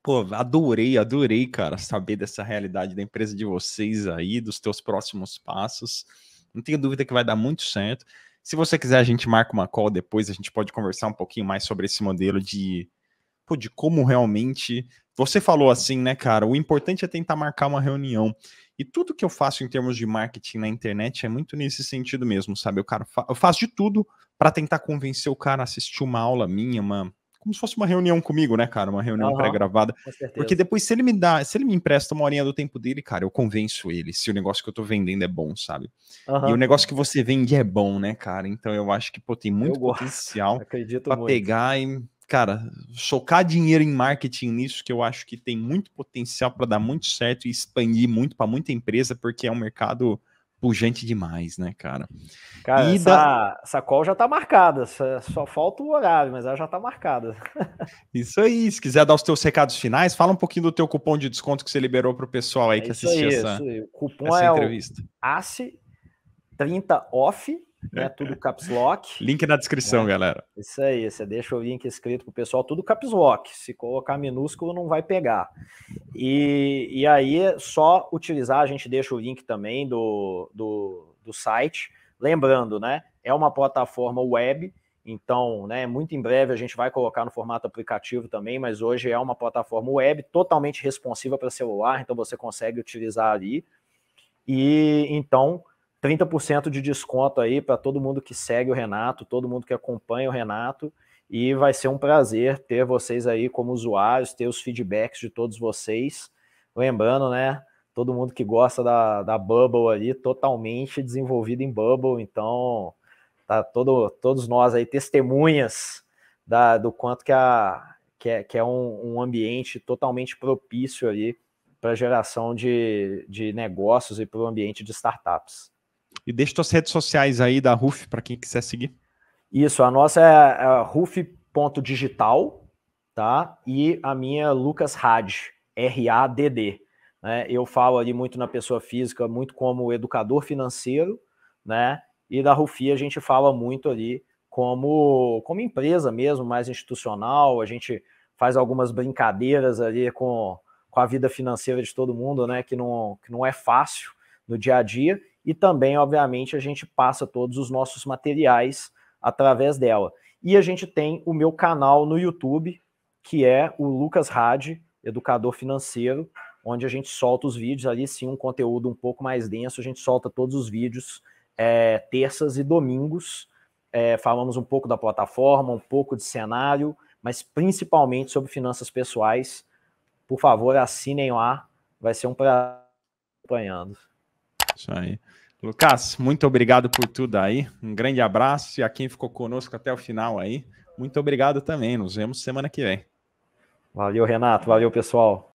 Pô, adorei, adorei, cara, saber dessa realidade da empresa de vocês aí, dos teus próximos passos. Não tenho dúvida que vai dar muito certo. Se você quiser, a gente marca uma call depois, a gente pode conversar um pouquinho mais sobre esse modelo de, pô, de como realmente. Você falou assim, né, cara? O importante é tentar marcar uma reunião. E tudo que eu faço em termos de marketing na internet é muito nesse sentido mesmo, sabe? Eu, cara, eu faço de tudo para tentar convencer o cara a assistir uma aula minha, uma, como se fosse uma reunião comigo, né, cara? Uma reunião uhum, pré-gravada. Porque depois, se ele me dá, se ele me empresta uma horinha do tempo dele, cara, eu convenço ele se o negócio que eu tô vendendo é bom, sabe? Uhum. E o negócio que você vende é bom, né, cara? Então eu acho que, pô, tem muito eu potencial para pegar e cara, socar dinheiro em marketing nisso, que eu acho que tem muito potencial para dar muito certo e expandir muito para muita empresa, porque é um mercado pujante demais, né, cara? Cara, e essa, da... essa call já tá marcada, só, falta o horário, mas ela já tá marcada. isso aí, se quiser dar os teus recados finais, fala um pouquinho do teu cupom de desconto que você liberou pro pessoal aí é que assistiu essa, isso aí. O cupom essa é entrevista. O ACE 30 off né? Tudo caps lock. Link na descrição, né? galera. Isso aí, você deixa o link escrito pro pessoal, tudo caps lock. Se colocar minúsculo, não vai pegar. E, e aí, só utilizar, a gente deixa o link também do, do, do site. Lembrando, né? É uma plataforma web, então, né, muito em breve a gente vai colocar no formato aplicativo também, mas hoje é uma plataforma web totalmente responsiva para celular, então você consegue utilizar ali. E então 30% de desconto aí para todo mundo que segue o Renato, todo mundo que acompanha o Renato. E vai ser um prazer ter vocês aí como usuários, ter os feedbacks de todos vocês. Lembrando, né? Todo mundo que gosta da, da Bubble ali, totalmente desenvolvido em Bubble. Então, tá todo, todos nós aí testemunhas da, do quanto que, a, que é, que é um, um ambiente totalmente propício ali para geração de, de negócios e para o ambiente de startups. E deixa suas redes sociais aí da RUF para quem quiser seguir. Isso, a nossa é, é ruf.digital, tá? E a minha é Lucas Rad, R-A-D-D. Né? Eu falo ali muito na pessoa física, muito como educador financeiro, né? E da RUFI a gente fala muito ali como, como empresa mesmo, mais institucional, a gente faz algumas brincadeiras ali com, com a vida financeira de todo mundo, né? Que não, que não é fácil no dia a dia e também, obviamente, a gente passa todos os nossos materiais através dela. E a gente tem o meu canal no YouTube, que é o Lucas Rade, educador financeiro, onde a gente solta os vídeos ali, sim, um conteúdo um pouco mais denso. A gente solta todos os vídeos é, terças e domingos. É, falamos um pouco da plataforma, um pouco de cenário, mas principalmente sobre finanças pessoais. Por favor, assinem lá, vai ser um prazer acompanhando. Isso aí. Lucas, muito obrigado por tudo aí. Um grande abraço e a quem ficou conosco até o final aí. Muito obrigado também. Nos vemos semana que vem. Valeu, Renato. Valeu, pessoal.